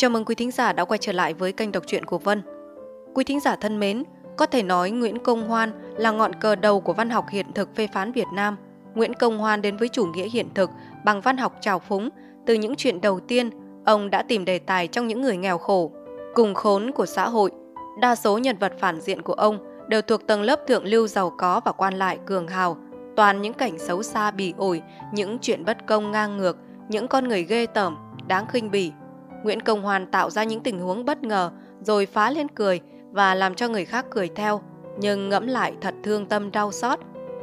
Chào mừng quý thính giả đã quay trở lại với kênh đọc truyện của Vân. Quý thính giả thân mến, có thể nói Nguyễn Công Hoan là ngọn cờ đầu của văn học hiện thực phê phán Việt Nam. Nguyễn Công Hoan đến với chủ nghĩa hiện thực bằng văn học trào phúng. Từ những chuyện đầu tiên, ông đã tìm đề tài trong những người nghèo khổ, cùng khốn của xã hội. Đa số nhân vật phản diện của ông đều thuộc tầng lớp thượng lưu giàu có và quan lại cường hào, toàn những cảnh xấu xa bỉ ổi, những chuyện bất công ngang ngược, những con người ghê tởm, đáng khinh bỉ, Nguyễn Công Hoàn tạo ra những tình huống bất ngờ rồi phá lên cười và làm cho người khác cười theo, nhưng ngẫm lại thật thương tâm đau xót.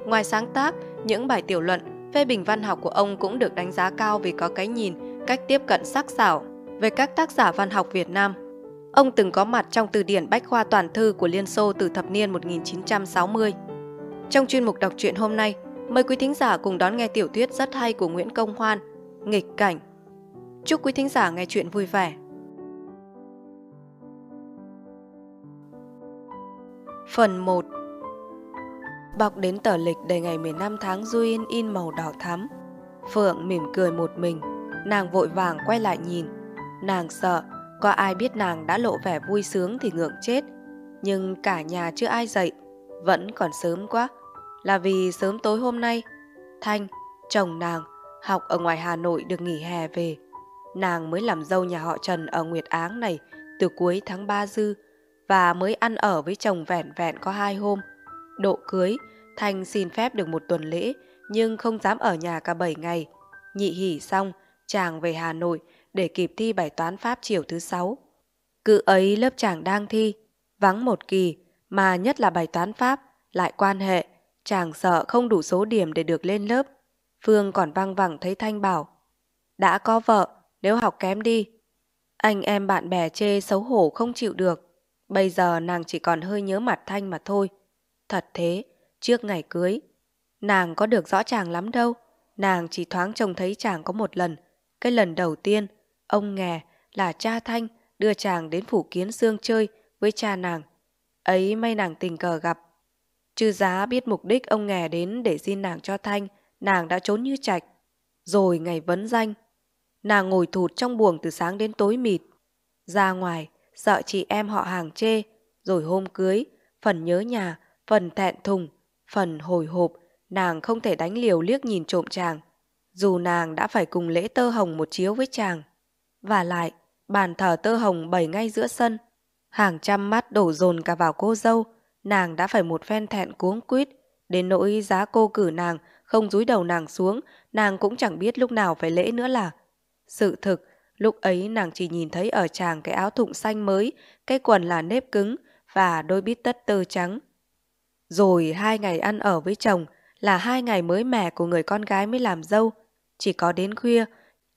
Ngoài sáng tác, những bài tiểu luận, phê bình văn học của ông cũng được đánh giá cao vì có cái nhìn, cách tiếp cận sắc sảo về các tác giả văn học Việt Nam. Ông từng có mặt trong từ điển bách khoa toàn thư của Liên Xô từ thập niên 1960. Trong chuyên mục đọc truyện hôm nay, mời quý thính giả cùng đón nghe tiểu thuyết rất hay của Nguyễn Công Hoan, Nghịch cảnh Chúc quý thính giả nghe chuyện vui vẻ. Phần 1 Bọc đến tờ lịch đầy ngày 15 tháng Duin in màu đỏ thắm. Phượng mỉm cười một mình, nàng vội vàng quay lại nhìn. Nàng sợ, có ai biết nàng đã lộ vẻ vui sướng thì ngượng chết. Nhưng cả nhà chưa ai dậy, vẫn còn sớm quá. Là vì sớm tối hôm nay, Thanh, chồng nàng, học ở ngoài Hà Nội được nghỉ hè về nàng mới làm dâu nhà họ Trần ở Nguyệt Áng này từ cuối tháng 3 dư và mới ăn ở với chồng vẻn vẹn có hai hôm. Độ cưới, Thanh xin phép được một tuần lễ nhưng không dám ở nhà cả 7 ngày. Nhị hỉ xong, chàng về Hà Nội để kịp thi bài toán Pháp chiều thứ sáu. Cự ấy lớp chàng đang thi, vắng một kỳ, mà nhất là bài toán Pháp, lại quan hệ, chàng sợ không đủ số điểm để được lên lớp. Phương còn văng vẳng thấy Thanh bảo, đã có vợ nếu học kém đi. Anh em bạn bè chê xấu hổ không chịu được. Bây giờ nàng chỉ còn hơi nhớ mặt Thanh mà thôi. Thật thế, trước ngày cưới, nàng có được rõ chàng lắm đâu. Nàng chỉ thoáng trông thấy chàng có một lần. Cái lần đầu tiên, ông nghè là cha Thanh đưa chàng đến phủ kiến xương chơi với cha nàng. Ấy may nàng tình cờ gặp. Chư giá biết mục đích ông nghè đến để xin nàng cho Thanh, nàng đã trốn như trạch. Rồi ngày vấn danh, Nàng ngồi thụt trong buồng từ sáng đến tối mịt. Ra ngoài, sợ chị em họ hàng chê, rồi hôm cưới, phần nhớ nhà, phần thẹn thùng, phần hồi hộp, nàng không thể đánh liều liếc nhìn trộm chàng. Dù nàng đã phải cùng lễ tơ hồng một chiếu với chàng. Và lại, bàn thờ tơ hồng bày ngay giữa sân. Hàng trăm mắt đổ dồn cả vào cô dâu, nàng đã phải một phen thẹn cuống quýt đến nỗi giá cô cử nàng không dúi đầu nàng xuống, nàng cũng chẳng biết lúc nào phải lễ nữa là sự thực, lúc ấy nàng chỉ nhìn thấy ở chàng cái áo thụng xanh mới, cái quần là nếp cứng và đôi bít tất tơ trắng. Rồi hai ngày ăn ở với chồng là hai ngày mới mẻ của người con gái mới làm dâu. Chỉ có đến khuya,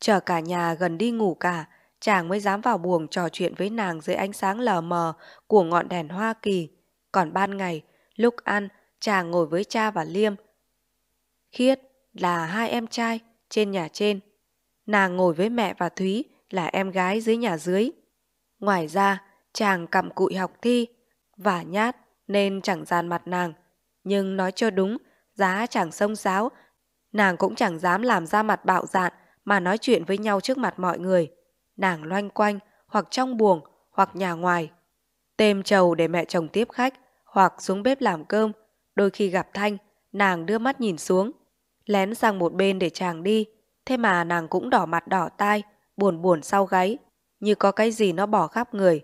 chờ cả nhà gần đi ngủ cả, chàng mới dám vào buồng trò chuyện với nàng dưới ánh sáng lờ mờ của ngọn đèn Hoa Kỳ. Còn ban ngày, lúc ăn, chàng ngồi với cha và Liêm. Khiết là hai em trai trên nhà trên nàng ngồi với mẹ và Thúy là em gái dưới nhà dưới. Ngoài ra, chàng cặm cụi học thi, và nhát nên chẳng dàn mặt nàng. Nhưng nói cho đúng, giá chẳng sông sáo, nàng cũng chẳng dám làm ra mặt bạo dạn mà nói chuyện với nhau trước mặt mọi người. Nàng loanh quanh, hoặc trong buồng, hoặc nhà ngoài. Têm trầu để mẹ chồng tiếp khách, hoặc xuống bếp làm cơm. Đôi khi gặp Thanh, nàng đưa mắt nhìn xuống, lén sang một bên để chàng đi. Thế mà nàng cũng đỏ mặt đỏ tai, buồn buồn sau gáy, như có cái gì nó bỏ khắp người.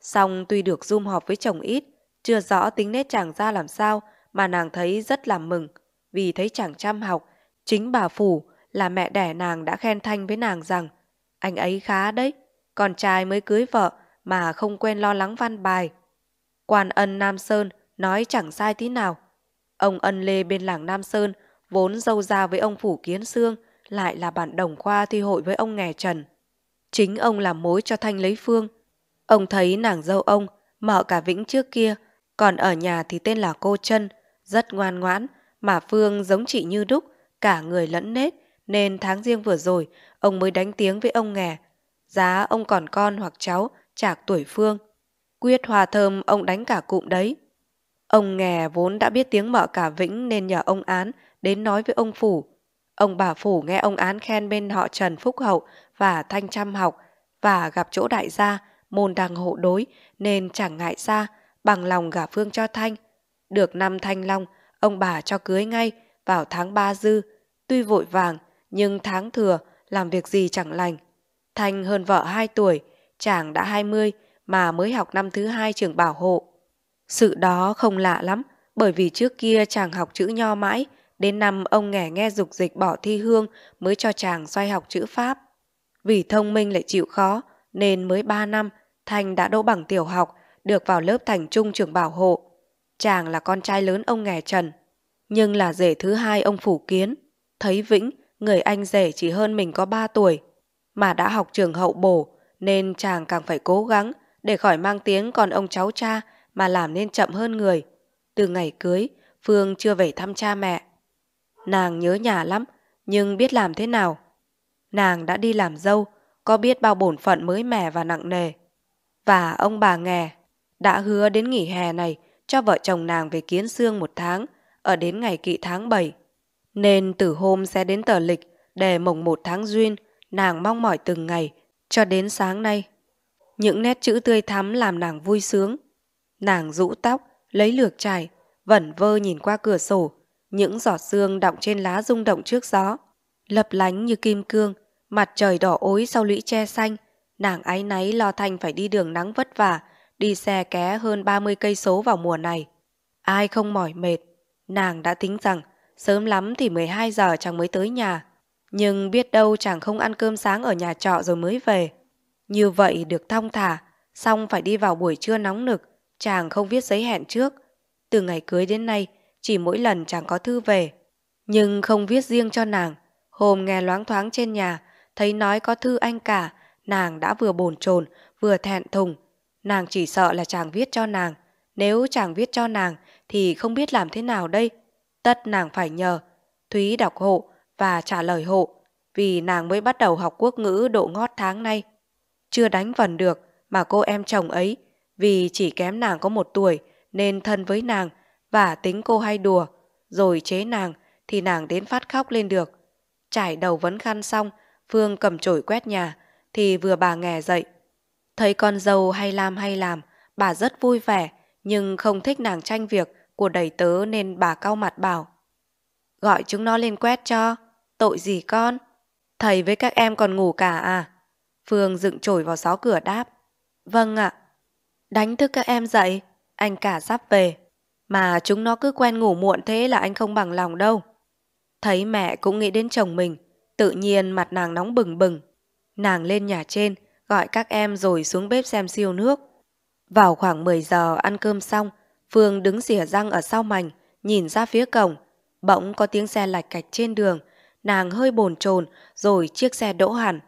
Xong tuy được zoom họp với chồng ít, chưa rõ tính nét chàng ra làm sao mà nàng thấy rất là mừng, vì thấy chàng chăm học, chính bà Phủ là mẹ đẻ nàng đã khen thanh với nàng rằng anh ấy khá đấy, con trai mới cưới vợ mà không quen lo lắng văn bài. Quan ân Nam Sơn nói chẳng sai tí nào. Ông ân lê bên làng Nam Sơn vốn dâu ra với ông Phủ Kiến Sương, lại là bạn đồng khoa thi hội với ông nghè Trần. Chính ông làm mối cho Thanh lấy Phương. Ông thấy nàng dâu ông, mở cả Vĩnh trước kia, còn ở nhà thì tên là cô Trân, rất ngoan ngoãn, mà Phương giống chị như đúc, cả người lẫn nết, nên tháng riêng vừa rồi, ông mới đánh tiếng với ông nghè. Giá ông còn con hoặc cháu, chạc tuổi Phương. Quyết hòa thơm ông đánh cả cụm đấy. Ông nghè vốn đã biết tiếng mợ cả Vĩnh nên nhờ ông án đến nói với ông Phủ. Ông bà Phủ nghe ông án khen bên họ Trần Phúc Hậu và Thanh Trăm Học và gặp chỗ đại gia, môn đang hộ đối nên chẳng ngại ra, bằng lòng gả Phương cho Thanh. Được năm Thanh Long, ông bà cho cưới ngay vào tháng ba dư. Tuy vội vàng, nhưng tháng thừa làm việc gì chẳng lành. Thanh hơn vợ hai tuổi, chàng đã hai mươi mà mới học năm thứ hai trường bảo hộ. Sự đó không lạ lắm, bởi vì trước kia chàng học chữ nho mãi, Đến năm ông nghẻ nghe dục dịch bỏ thi hương mới cho chàng xoay học chữ Pháp. Vì thông minh lại chịu khó, nên mới 3 năm, Thành đã đỗ bằng tiểu học, được vào lớp Thành Trung trường bảo hộ. Chàng là con trai lớn ông nghè Trần, nhưng là rể thứ hai ông Phủ Kiến. Thấy Vĩnh, người anh rể chỉ hơn mình có 3 tuổi, mà đã học trường hậu bổ, nên chàng càng phải cố gắng để khỏi mang tiếng còn ông cháu cha mà làm nên chậm hơn người. Từ ngày cưới, Phương chưa về thăm cha mẹ, Nàng nhớ nhà lắm, nhưng biết làm thế nào. Nàng đã đi làm dâu, có biết bao bổn phận mới mẻ và nặng nề. Và ông bà nghè đã hứa đến nghỉ hè này cho vợ chồng nàng về kiến xương một tháng, ở đến ngày kỵ tháng 7. Nên từ hôm sẽ đến tờ lịch, để mồng một tháng duyên, nàng mong mỏi từng ngày, cho đến sáng nay. Những nét chữ tươi thắm làm nàng vui sướng. Nàng rũ tóc, lấy lược chải vẩn vơ nhìn qua cửa sổ, những giọt sương đọng trên lá rung động trước gió, lấp lánh như kim cương, mặt trời đỏ ối sau lũy tre xanh, nàng áy náy lo thanh phải đi đường nắng vất vả, đi xe ké hơn 30 cây số vào mùa này. Ai không mỏi mệt, nàng đã tính rằng sớm lắm thì 12 giờ chàng mới tới nhà, nhưng biết đâu chàng không ăn cơm sáng ở nhà trọ rồi mới về. Như vậy được thong thả, xong phải đi vào buổi trưa nóng nực, chàng không viết giấy hẹn trước. Từ ngày cưới đến nay, chỉ mỗi lần chàng có thư về. Nhưng không viết riêng cho nàng, hôm nghe loáng thoáng trên nhà, thấy nói có thư anh cả, nàng đã vừa bồn chồn vừa thẹn thùng. Nàng chỉ sợ là chàng viết cho nàng, nếu chàng viết cho nàng thì không biết làm thế nào đây. Tất nàng phải nhờ, Thúy đọc hộ và trả lời hộ, vì nàng mới bắt đầu học quốc ngữ độ ngót tháng nay. Chưa đánh vần được mà cô em chồng ấy, vì chỉ kém nàng có một tuổi nên thân với nàng và tính cô hay đùa, rồi chế nàng thì nàng đến phát khóc lên được. Trải đầu vấn khăn xong, Phương cầm chổi quét nhà thì vừa bà nghè dậy. Thấy con dâu hay làm hay làm, bà rất vui vẻ nhưng không thích nàng tranh việc của đầy tớ nên bà cau mặt bảo. Gọi chúng nó lên quét cho, tội gì con? Thầy với các em còn ngủ cả à? Phương dựng chổi vào gió cửa đáp. Vâng ạ. Đánh thức các em dậy, anh cả sắp về. Mà chúng nó cứ quen ngủ muộn thế là anh không bằng lòng đâu. Thấy mẹ cũng nghĩ đến chồng mình, tự nhiên mặt nàng nóng bừng bừng. Nàng lên nhà trên, gọi các em rồi xuống bếp xem siêu nước. Vào khoảng 10 giờ ăn cơm xong, Phương đứng xỉa răng ở sau mảnh, nhìn ra phía cổng. Bỗng có tiếng xe lạch cạch trên đường, nàng hơi bồn chồn rồi chiếc xe đỗ hẳn.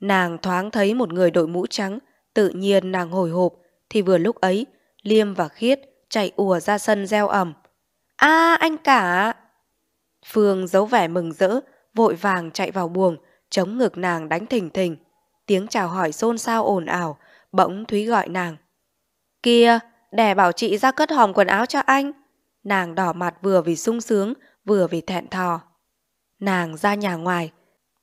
Nàng thoáng thấy một người đội mũ trắng, tự nhiên nàng hồi hộp, thì vừa lúc ấy, Liêm và Khiết chạy ùa ra sân reo ẩm. a à, anh cả! Phương giấu vẻ mừng rỡ, vội vàng chạy vào buồng, chống ngực nàng đánh thình thình. Tiếng chào hỏi xôn xao ồn ào, bỗng Thúy gọi nàng. Kia, đẻ bảo chị ra cất hòm quần áo cho anh. Nàng đỏ mặt vừa vì sung sướng, vừa vì thẹn thò. Nàng ra nhà ngoài,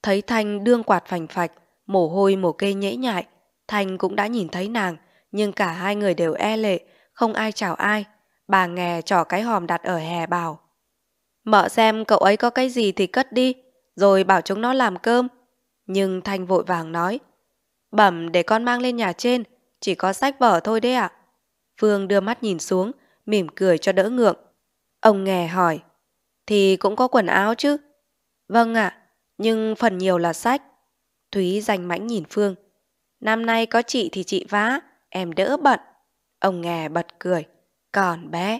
thấy Thanh đương quạt phành phạch, mồ hôi mồ kê nhễ nhại. Thanh cũng đã nhìn thấy nàng, nhưng cả hai người đều e lệ, không ai chào ai. Bà nghè trỏ cái hòm đặt ở hè bảo. Mợ xem cậu ấy có cái gì thì cất đi, rồi bảo chúng nó làm cơm. Nhưng Thanh vội vàng nói. Bẩm để con mang lên nhà trên, chỉ có sách vở thôi đấy ạ. Phương đưa mắt nhìn xuống, mỉm cười cho đỡ ngượng. Ông nghè hỏi. Thì cũng có quần áo chứ? Vâng ạ, nhưng phần nhiều là sách. Thúy danh mãnh nhìn Phương. Năm nay có chị thì chị vá, em đỡ bận. Ông nghe bật cười. Còn bé.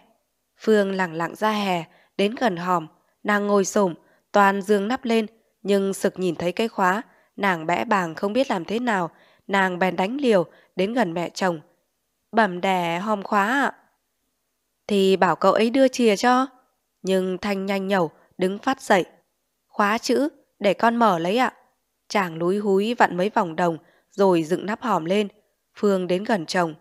Phương lặng lặng ra hè, đến gần hòm. Nàng ngồi sổm, toàn dương nắp lên. Nhưng sực nhìn thấy cái khóa. Nàng bẽ bàng không biết làm thế nào. Nàng bèn đánh liều, đến gần mẹ chồng. Bẩm đè hòm khóa ạ. Thì bảo cậu ấy đưa chìa cho. Nhưng Thanh nhanh nhẩu, đứng phát dậy. Khóa chữ, để con mở lấy ạ. Chàng lúi húi vặn mấy vòng đồng, rồi dựng nắp hòm lên. Phương đến gần chồng.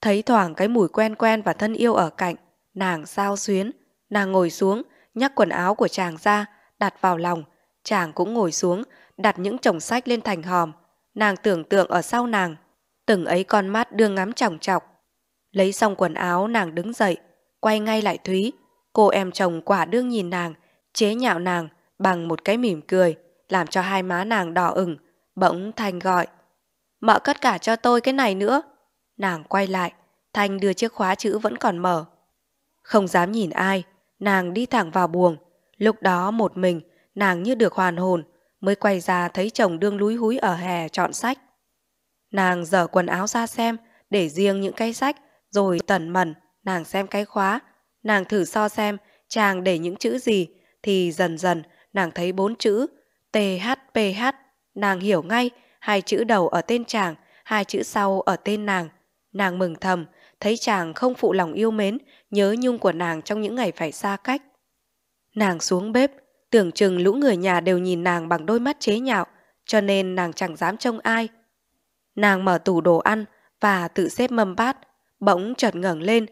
Thấy thoảng cái mùi quen quen và thân yêu ở cạnh, nàng sao xuyến, nàng ngồi xuống, nhắc quần áo của chàng ra, đặt vào lòng, chàng cũng ngồi xuống, đặt những chồng sách lên thành hòm. Nàng tưởng tượng ở sau nàng, từng ấy con mắt đưa ngắm chòng chọc. Lấy xong quần áo nàng đứng dậy, quay ngay lại Thúy. Cô em chồng quả đương nhìn nàng, chế nhạo nàng bằng một cái mỉm cười, làm cho hai má nàng đỏ ửng, bỗng thanh gọi. Mợ cất cả cho tôi cái này nữa. Nàng quay lại, Thanh đưa chiếc khóa chữ vẫn còn mở. Không dám nhìn ai, nàng đi thẳng vào buồng. Lúc đó một mình, nàng như được hoàn hồn, mới quay ra thấy chồng đương lúi húi ở hè chọn sách. Nàng dở quần áo ra xem, để riêng những cái sách, rồi tẩn mẩn, nàng xem cái khóa. Nàng thử so xem chàng để những chữ gì, thì dần dần nàng thấy bốn chữ THPH. Nàng hiểu ngay hai chữ đầu ở tên chàng, hai chữ sau ở tên nàng. Nàng mừng thầm, thấy chàng không phụ lòng yêu mến, nhớ nhung của nàng trong những ngày phải xa cách. Nàng xuống bếp, tưởng chừng lũ người nhà đều nhìn nàng bằng đôi mắt chế nhạo, cho nên nàng chẳng dám trông ai. Nàng mở tủ đồ ăn và tự xếp mâm bát, bỗng chợt ngẩng lên.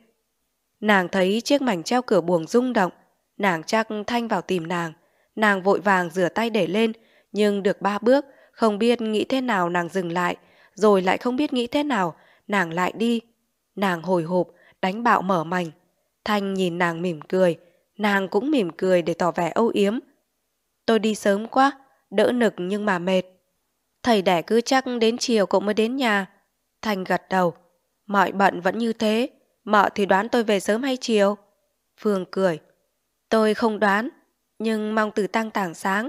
Nàng thấy chiếc mảnh treo cửa buồng rung động, nàng chắc thanh vào tìm nàng. Nàng vội vàng rửa tay để lên, nhưng được ba bước, không biết nghĩ thế nào nàng dừng lại, rồi lại không biết nghĩ thế nào, nàng lại đi. Nàng hồi hộp, đánh bạo mở mảnh. Thanh nhìn nàng mỉm cười, nàng cũng mỉm cười để tỏ vẻ âu yếm. Tôi đi sớm quá, đỡ nực nhưng mà mệt. Thầy đẻ cứ chắc đến chiều cậu mới đến nhà. Thanh gật đầu, mọi bận vẫn như thế, mợ thì đoán tôi về sớm hay chiều. Phương cười, tôi không đoán, nhưng mong từ tăng tảng sáng.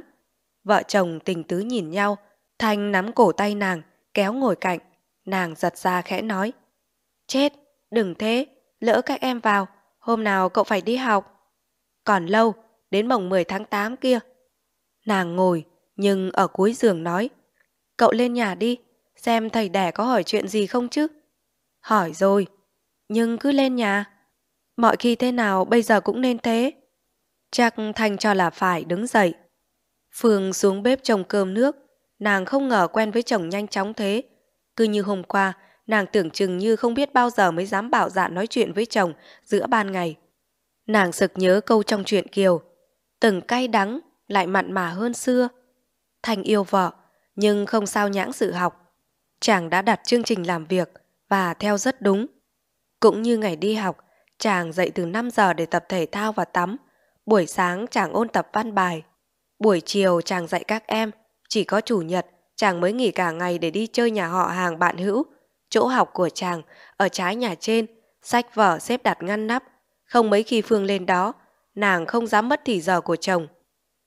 Vợ chồng tình tứ nhìn nhau, Thanh nắm cổ tay nàng, kéo ngồi cạnh. Nàng giật ra khẽ nói. Chết, đừng thế, lỡ các em vào, hôm nào cậu phải đi học. Còn lâu, đến mồng 10 tháng 8 kia. Nàng ngồi, nhưng ở cuối giường nói. Cậu lên nhà đi, xem thầy đẻ có hỏi chuyện gì không chứ. Hỏi rồi, nhưng cứ lên nhà. Mọi khi thế nào bây giờ cũng nên thế. Chắc Thanh cho là phải đứng dậy. Phương xuống bếp trồng cơm nước, nàng không ngờ quen với chồng nhanh chóng thế, cứ như hôm qua, nàng tưởng chừng như không biết bao giờ mới dám bảo dạn nói chuyện với chồng giữa ban ngày. Nàng sực nhớ câu trong chuyện Kiều, từng cay đắng lại mặn mà hơn xưa. Thành yêu vợ, nhưng không sao nhãng sự học. Chàng đã đặt chương trình làm việc và theo rất đúng. Cũng như ngày đi học, chàng dậy từ 5 giờ để tập thể thao và tắm. Buổi sáng chàng ôn tập văn bài. Buổi chiều chàng dạy các em, chỉ có chủ nhật chàng mới nghỉ cả ngày để đi chơi nhà họ hàng bạn hữu. Chỗ học của chàng, ở trái nhà trên, sách vở xếp đặt ngăn nắp. Không mấy khi Phương lên đó, nàng không dám mất thì giờ của chồng.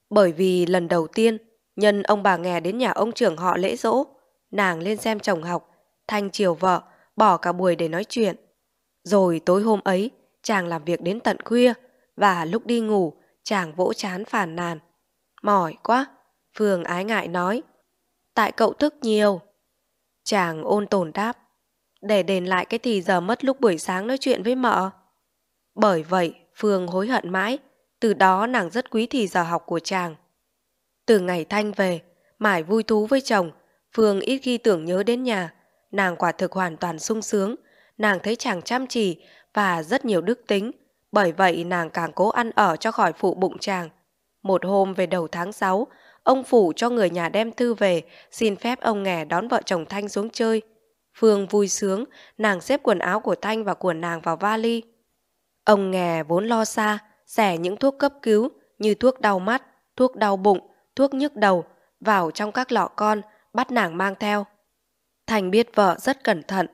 Bởi vì lần đầu tiên, nhân ông bà nghè đến nhà ông trưởng họ lễ dỗ, nàng lên xem chồng học, thanh chiều vợ, bỏ cả buổi để nói chuyện. Rồi tối hôm ấy, chàng làm việc đến tận khuya, và lúc đi ngủ, chàng vỗ chán phàn nàn. Mỏi quá, Phương ái ngại nói tại cậu thức nhiều. Chàng ôn tồn đáp, để đền lại cái thì giờ mất lúc buổi sáng nói chuyện với mợ. Bởi vậy, Phương hối hận mãi, từ đó nàng rất quý thì giờ học của chàng. Từ ngày Thanh về, mải vui thú với chồng, Phương ít khi tưởng nhớ đến nhà, nàng quả thực hoàn toàn sung sướng, nàng thấy chàng chăm chỉ và rất nhiều đức tính, bởi vậy nàng càng cố ăn ở cho khỏi phụ bụng chàng. Một hôm về đầu tháng 6, Ông Phủ cho người nhà đem thư về, xin phép ông nghè đón vợ chồng Thanh xuống chơi. Phương vui sướng, nàng xếp quần áo của Thanh và của nàng vào vali. Ông nghè vốn lo xa, xẻ những thuốc cấp cứu như thuốc đau mắt, thuốc đau bụng, thuốc nhức đầu vào trong các lọ con, bắt nàng mang theo. Thành biết vợ rất cẩn thận,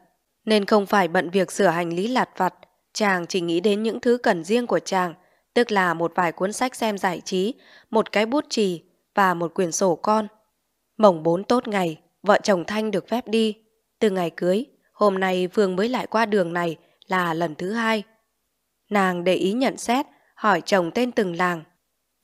nên không phải bận việc sửa hành lý lặt vặt, chàng chỉ nghĩ đến những thứ cần riêng của chàng, tức là một vài cuốn sách xem giải trí, một cái bút chì, và một quyển sổ con. Mồng bốn tốt ngày, vợ chồng Thanh được phép đi. Từ ngày cưới, hôm nay Phương mới lại qua đường này là lần thứ hai. Nàng để ý nhận xét, hỏi chồng tên từng làng.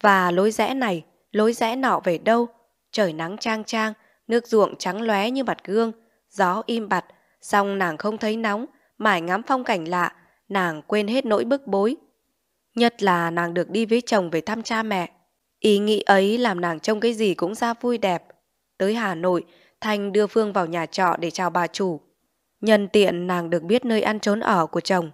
Và lối rẽ này, lối rẽ nọ về đâu? Trời nắng trang trang, nước ruộng trắng lóe như mặt gương, gió im bặt, song nàng không thấy nóng, mải ngắm phong cảnh lạ, nàng quên hết nỗi bức bối. Nhất là nàng được đi với chồng về thăm cha mẹ, Ý nghĩ ấy làm nàng trông cái gì cũng ra vui đẹp. Tới Hà Nội, Thanh đưa Phương vào nhà trọ để chào bà chủ. Nhân tiện nàng được biết nơi ăn trốn ở của chồng.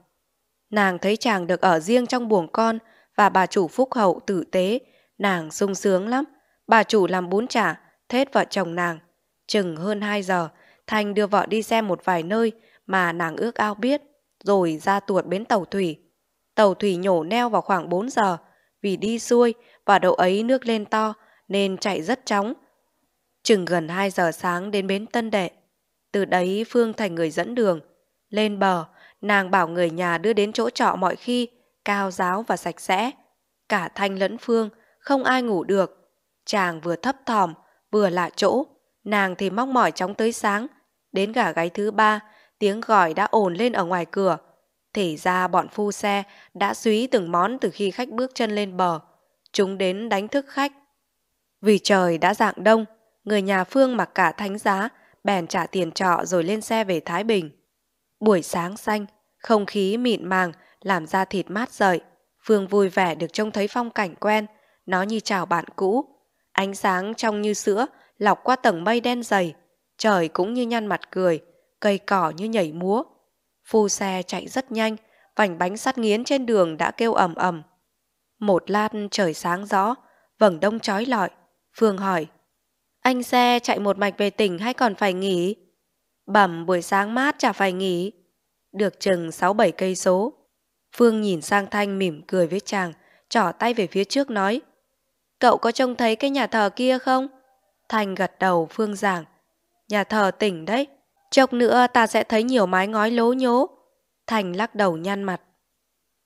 Nàng thấy chàng được ở riêng trong buồng con và bà chủ phúc hậu tử tế. Nàng sung sướng lắm. Bà chủ làm bún chả, thết vợ chồng nàng. Chừng hơn 2 giờ, Thanh đưa vợ đi xem một vài nơi mà nàng ước ao biết, rồi ra tuột bến tàu thủy. Tàu thủy nhổ neo vào khoảng 4 giờ, vì đi xuôi và đậu ấy nước lên to nên chạy rất chóng. Chừng gần 2 giờ sáng đến bến Tân Đệ. Từ đấy Phương thành người dẫn đường. Lên bờ, nàng bảo người nhà đưa đến chỗ trọ mọi khi, cao giáo và sạch sẽ. Cả Thanh lẫn Phương, không ai ngủ được. Chàng vừa thấp thòm vừa lạ chỗ. Nàng thì mong mỏi chóng tới sáng. Đến gà gáy thứ ba, tiếng gọi đã ồn lên ở ngoài cửa. Thể ra bọn phu xe đã suý từng món từ khi khách bước chân lên bờ chúng đến đánh thức khách. Vì trời đã dạng đông, người nhà Phương mặc cả thánh giá, bèn trả tiền trọ rồi lên xe về Thái Bình. Buổi sáng xanh, không khí mịn màng, làm da thịt mát rời. Phương vui vẻ được trông thấy phong cảnh quen, nó như chào bạn cũ. Ánh sáng trong như sữa, lọc qua tầng mây đen dày. Trời cũng như nhăn mặt cười, cây cỏ như nhảy múa. Phu xe chạy rất nhanh, vành bánh sắt nghiến trên đường đã kêu ầm ầm. Một lát trời sáng rõ vầng đông trói lọi. Phương hỏi, anh xe chạy một mạch về tỉnh hay còn phải nghỉ? Bẩm buổi sáng mát chả phải nghỉ. Được chừng 6-7 cây số. Phương nhìn sang Thanh mỉm cười với chàng, trỏ tay về phía trước nói. Cậu có trông thấy cái nhà thờ kia không? Thanh gật đầu Phương giảng. Nhà thờ tỉnh đấy, chốc nữa ta sẽ thấy nhiều mái ngói lố nhố. Thành lắc đầu nhăn mặt.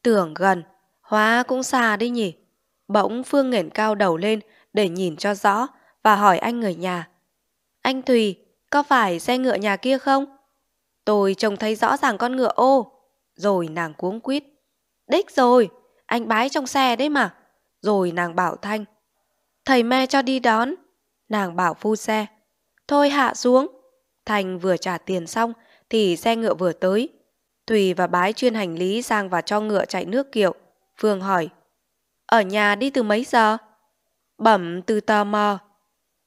Tưởng gần, Hóa cũng xa đi nhỉ. Bỗng Phương nghển cao đầu lên để nhìn cho rõ và hỏi anh người nhà. Anh Thùy, có phải xe ngựa nhà kia không? Tôi trông thấy rõ ràng con ngựa ô. Rồi nàng cuống quýt. Đích rồi, anh bái trong xe đấy mà. Rồi nàng bảo Thanh. Thầy me cho đi đón. Nàng bảo phu xe. Thôi hạ xuống. Thành vừa trả tiền xong thì xe ngựa vừa tới. Thùy và bái chuyên hành lý sang và cho ngựa chạy nước kiệu. Vương hỏi. Ở nhà đi từ mấy giờ? Bẩm từ tò mò.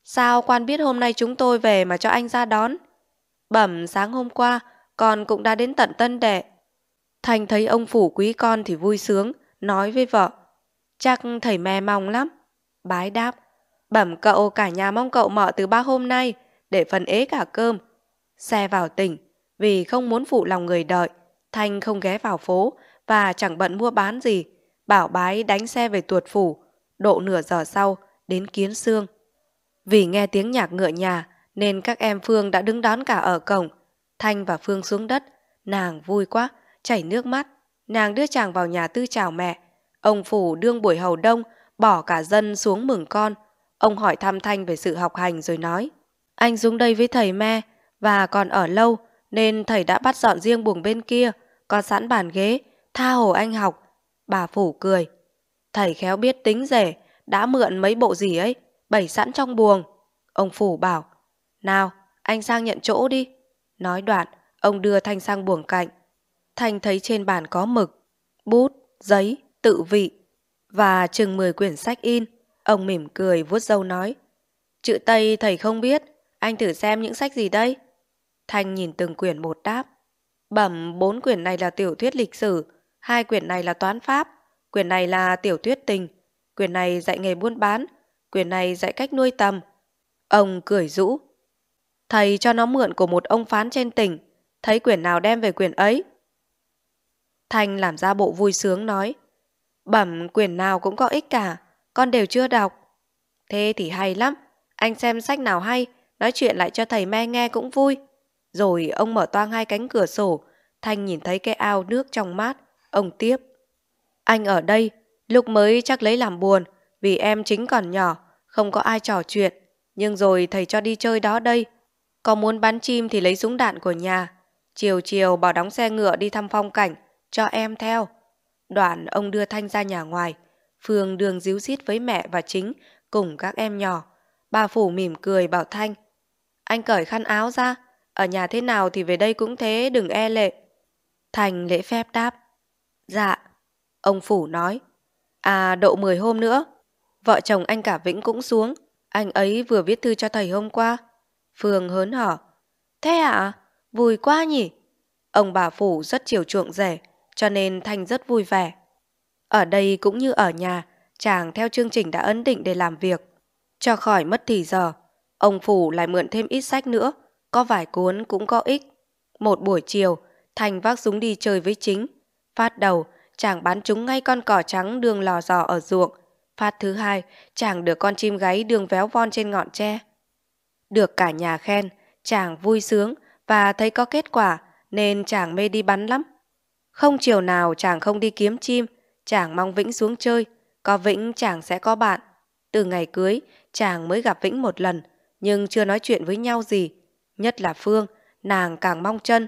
Sao quan biết hôm nay chúng tôi về mà cho anh ra đón? Bẩm sáng hôm qua, con cũng đã đến tận Tân Đệ. Thành thấy ông phủ quý con thì vui sướng, nói với vợ. Chắc thầy mẹ mong lắm. Bái đáp. Bẩm cậu cả nhà mong cậu mợ từ ba hôm nay, để phần ế cả cơm. Xe vào tỉnh, vì không muốn phụ lòng người đợi. Thanh không ghé vào phố và chẳng bận mua bán gì, bảo bái đánh xe về tuột phủ, độ nửa giờ sau, đến Kiến xương. Vì nghe tiếng nhạc ngựa nhà, nên các em Phương đã đứng đón cả ở cổng. Thanh và Phương xuống đất, nàng vui quá, chảy nước mắt. Nàng đưa chàng vào nhà tư chào mẹ. Ông Phủ đương buổi hầu đông, bỏ cả dân xuống mừng con. Ông hỏi thăm Thanh về sự học hành rồi nói. Anh xuống đây với thầy me, và còn ở lâu, nên thầy đã bắt dọn riêng buồng bên kia, có sẵn bàn ghế, tha hồ anh học, Bà phủ cười. Thầy khéo biết tính rể, đã mượn mấy bộ gì ấy, bày sẵn trong buồng. Ông phủ bảo, nào, anh sang nhận chỗ đi. Nói đoạn, ông đưa Thanh sang buồng cạnh. Thanh thấy trên bàn có mực, bút, giấy, tự vị và chừng 10 quyển sách in. Ông mỉm cười vuốt râu nói, chữ Tây thầy không biết, anh thử xem những sách gì đây? Thanh nhìn từng quyển một đáp. Bẩm bốn quyển này là tiểu thuyết lịch sử, Hai quyển này là toán pháp, quyển này là tiểu tuyết tình, quyển này dạy nghề buôn bán, quyển này dạy cách nuôi tầm. Ông cười rũ. Thầy cho nó mượn của một ông phán trên tỉnh, thấy quyển nào đem về quyển ấy. Thanh làm ra bộ vui sướng nói, bẩm quyển nào cũng có ích cả, con đều chưa đọc. Thế thì hay lắm, anh xem sách nào hay, nói chuyện lại cho thầy me nghe cũng vui. Rồi ông mở toang hai cánh cửa sổ, Thanh nhìn thấy cái ao nước trong mát, Ông tiếp. Anh ở đây, lúc mới chắc lấy làm buồn, vì em chính còn nhỏ, không có ai trò chuyện. Nhưng rồi thầy cho đi chơi đó đây. Có muốn bắn chim thì lấy súng đạn của nhà. Chiều chiều bỏ đóng xe ngựa đi thăm phong cảnh, cho em theo. Đoạn ông đưa Thanh ra nhà ngoài. Phương đường díu dít với mẹ và chính, cùng các em nhỏ. Bà Phủ mỉm cười bảo Thanh. Anh cởi khăn áo ra, ở nhà thế nào thì về đây cũng thế, đừng e lệ. Thành lễ phép đáp. Dạ. Ông Phủ nói. À độ 10 hôm nữa. Vợ chồng anh cả Vĩnh cũng xuống. Anh ấy vừa viết thư cho thầy hôm qua. Phương hớn hở. Thế ạ? À? Vui quá nhỉ? Ông bà Phủ rất chiều chuộng rẻ, cho nên Thanh rất vui vẻ. Ở đây cũng như ở nhà, chàng theo chương trình đã ấn định để làm việc. Cho khỏi mất thì giờ, ông Phủ lại mượn thêm ít sách nữa, có vài cuốn cũng có ích. Một buổi chiều, Thành vác súng đi chơi với chính, Phát đầu, chàng bắn trúng ngay con cỏ trắng đường lò dò ở ruộng. Phát thứ hai, chàng được con chim gáy đường véo von trên ngọn tre. Được cả nhà khen, chàng vui sướng và thấy có kết quả nên chàng mê đi bắn lắm. Không chiều nào chàng không đi kiếm chim, chàng mong Vĩnh xuống chơi, có Vĩnh chàng sẽ có bạn. Từ ngày cưới, chàng mới gặp Vĩnh một lần, nhưng chưa nói chuyện với nhau gì. Nhất là Phương, nàng càng mong chân.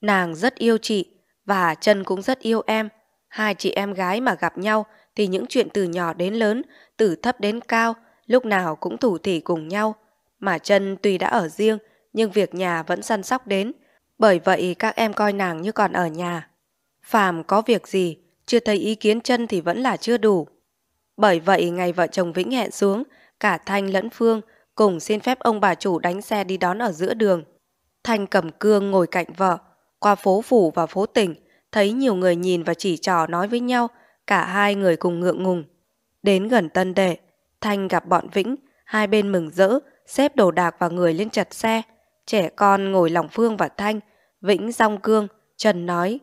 Nàng rất yêu chị, và chân cũng rất yêu em. Hai chị em gái mà gặp nhau thì những chuyện từ nhỏ đến lớn, từ thấp đến cao, lúc nào cũng thủ thỉ cùng nhau. Mà chân tuy đã ở riêng, nhưng việc nhà vẫn săn sóc đến. Bởi vậy các em coi nàng như còn ở nhà. Phàm có việc gì, chưa thấy ý kiến chân thì vẫn là chưa đủ. Bởi vậy ngày vợ chồng Vĩnh hẹn xuống, cả Thanh lẫn Phương cùng xin phép ông bà chủ đánh xe đi đón ở giữa đường. Thanh cầm cương ngồi cạnh vợ, qua phố phủ và phố tỉnh, thấy nhiều người nhìn và chỉ trò nói với nhau, cả hai người cùng ngượng ngùng. Đến gần Tân Đệ, Thanh gặp bọn Vĩnh, hai bên mừng rỡ, xếp đồ đạc và người lên chặt xe. Trẻ con ngồi lòng Phương và Thanh, Vĩnh rong cương, Trần nói.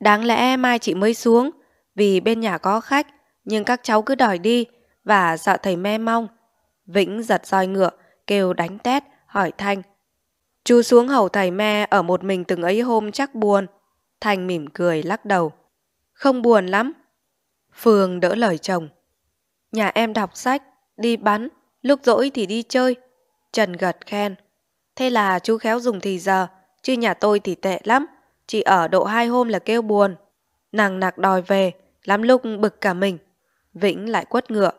Đáng lẽ mai chị mới xuống, vì bên nhà có khách, nhưng các cháu cứ đòi đi và sợ thầy me mong. Vĩnh giật roi ngựa, kêu đánh tét, hỏi Thanh Chú xuống hầu thầy me ở một mình từng ấy hôm chắc buồn. Thành mỉm cười lắc đầu. Không buồn lắm. Phương đỡ lời chồng. Nhà em đọc sách, đi bắn, lúc rỗi thì đi chơi. Trần gật khen. Thế là chú khéo dùng thì giờ, chứ nhà tôi thì tệ lắm. Chỉ ở độ hai hôm là kêu buồn. Nàng nạc đòi về, lắm lúc bực cả mình. Vĩnh lại quất ngựa.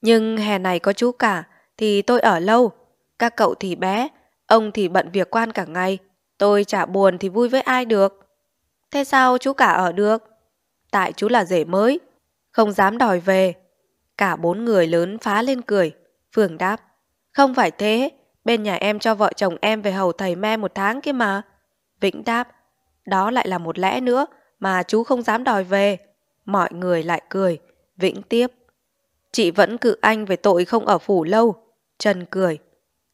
Nhưng hè này có chú cả, thì tôi ở lâu. Các cậu thì bé, Ông thì bận việc quan cả ngày, tôi chả buồn thì vui với ai được. Thế sao chú cả ở được? Tại chú là rể mới, không dám đòi về. Cả bốn người lớn phá lên cười. Phương đáp, không phải thế, bên nhà em cho vợ chồng em về hầu thầy me một tháng kia mà. Vĩnh đáp, đó lại là một lẽ nữa mà chú không dám đòi về. Mọi người lại cười, Vĩnh tiếp. Chị vẫn cự anh về tội không ở phủ lâu. Trần cười,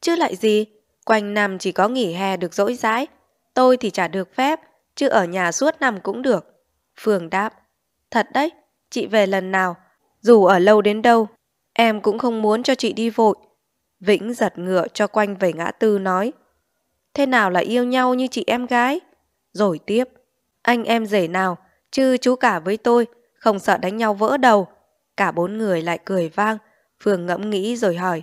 chứ lại gì, Quanh năm chỉ có nghỉ hè được dỗi dãi, tôi thì chả được phép, chứ ở nhà suốt năm cũng được. Phương đáp, thật đấy, chị về lần nào, dù ở lâu đến đâu, em cũng không muốn cho chị đi vội. Vĩnh giật ngựa cho quanh về ngã tư nói, thế nào là yêu nhau như chị em gái? Rồi tiếp, anh em rể nào, chứ chú cả với tôi, không sợ đánh nhau vỡ đầu. Cả bốn người lại cười vang, Phương ngẫm nghĩ rồi hỏi,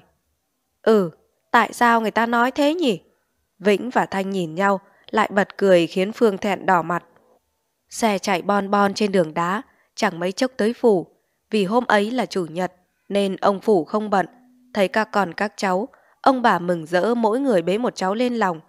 ừ, Tại sao người ta nói thế nhỉ? Vĩnh và Thanh nhìn nhau, lại bật cười khiến Phương thẹn đỏ mặt. Xe chạy bon bon trên đường đá, chẳng mấy chốc tới phủ. Vì hôm ấy là chủ nhật, nên ông phủ không bận. Thấy các con các cháu, ông bà mừng rỡ mỗi người bế một cháu lên lòng.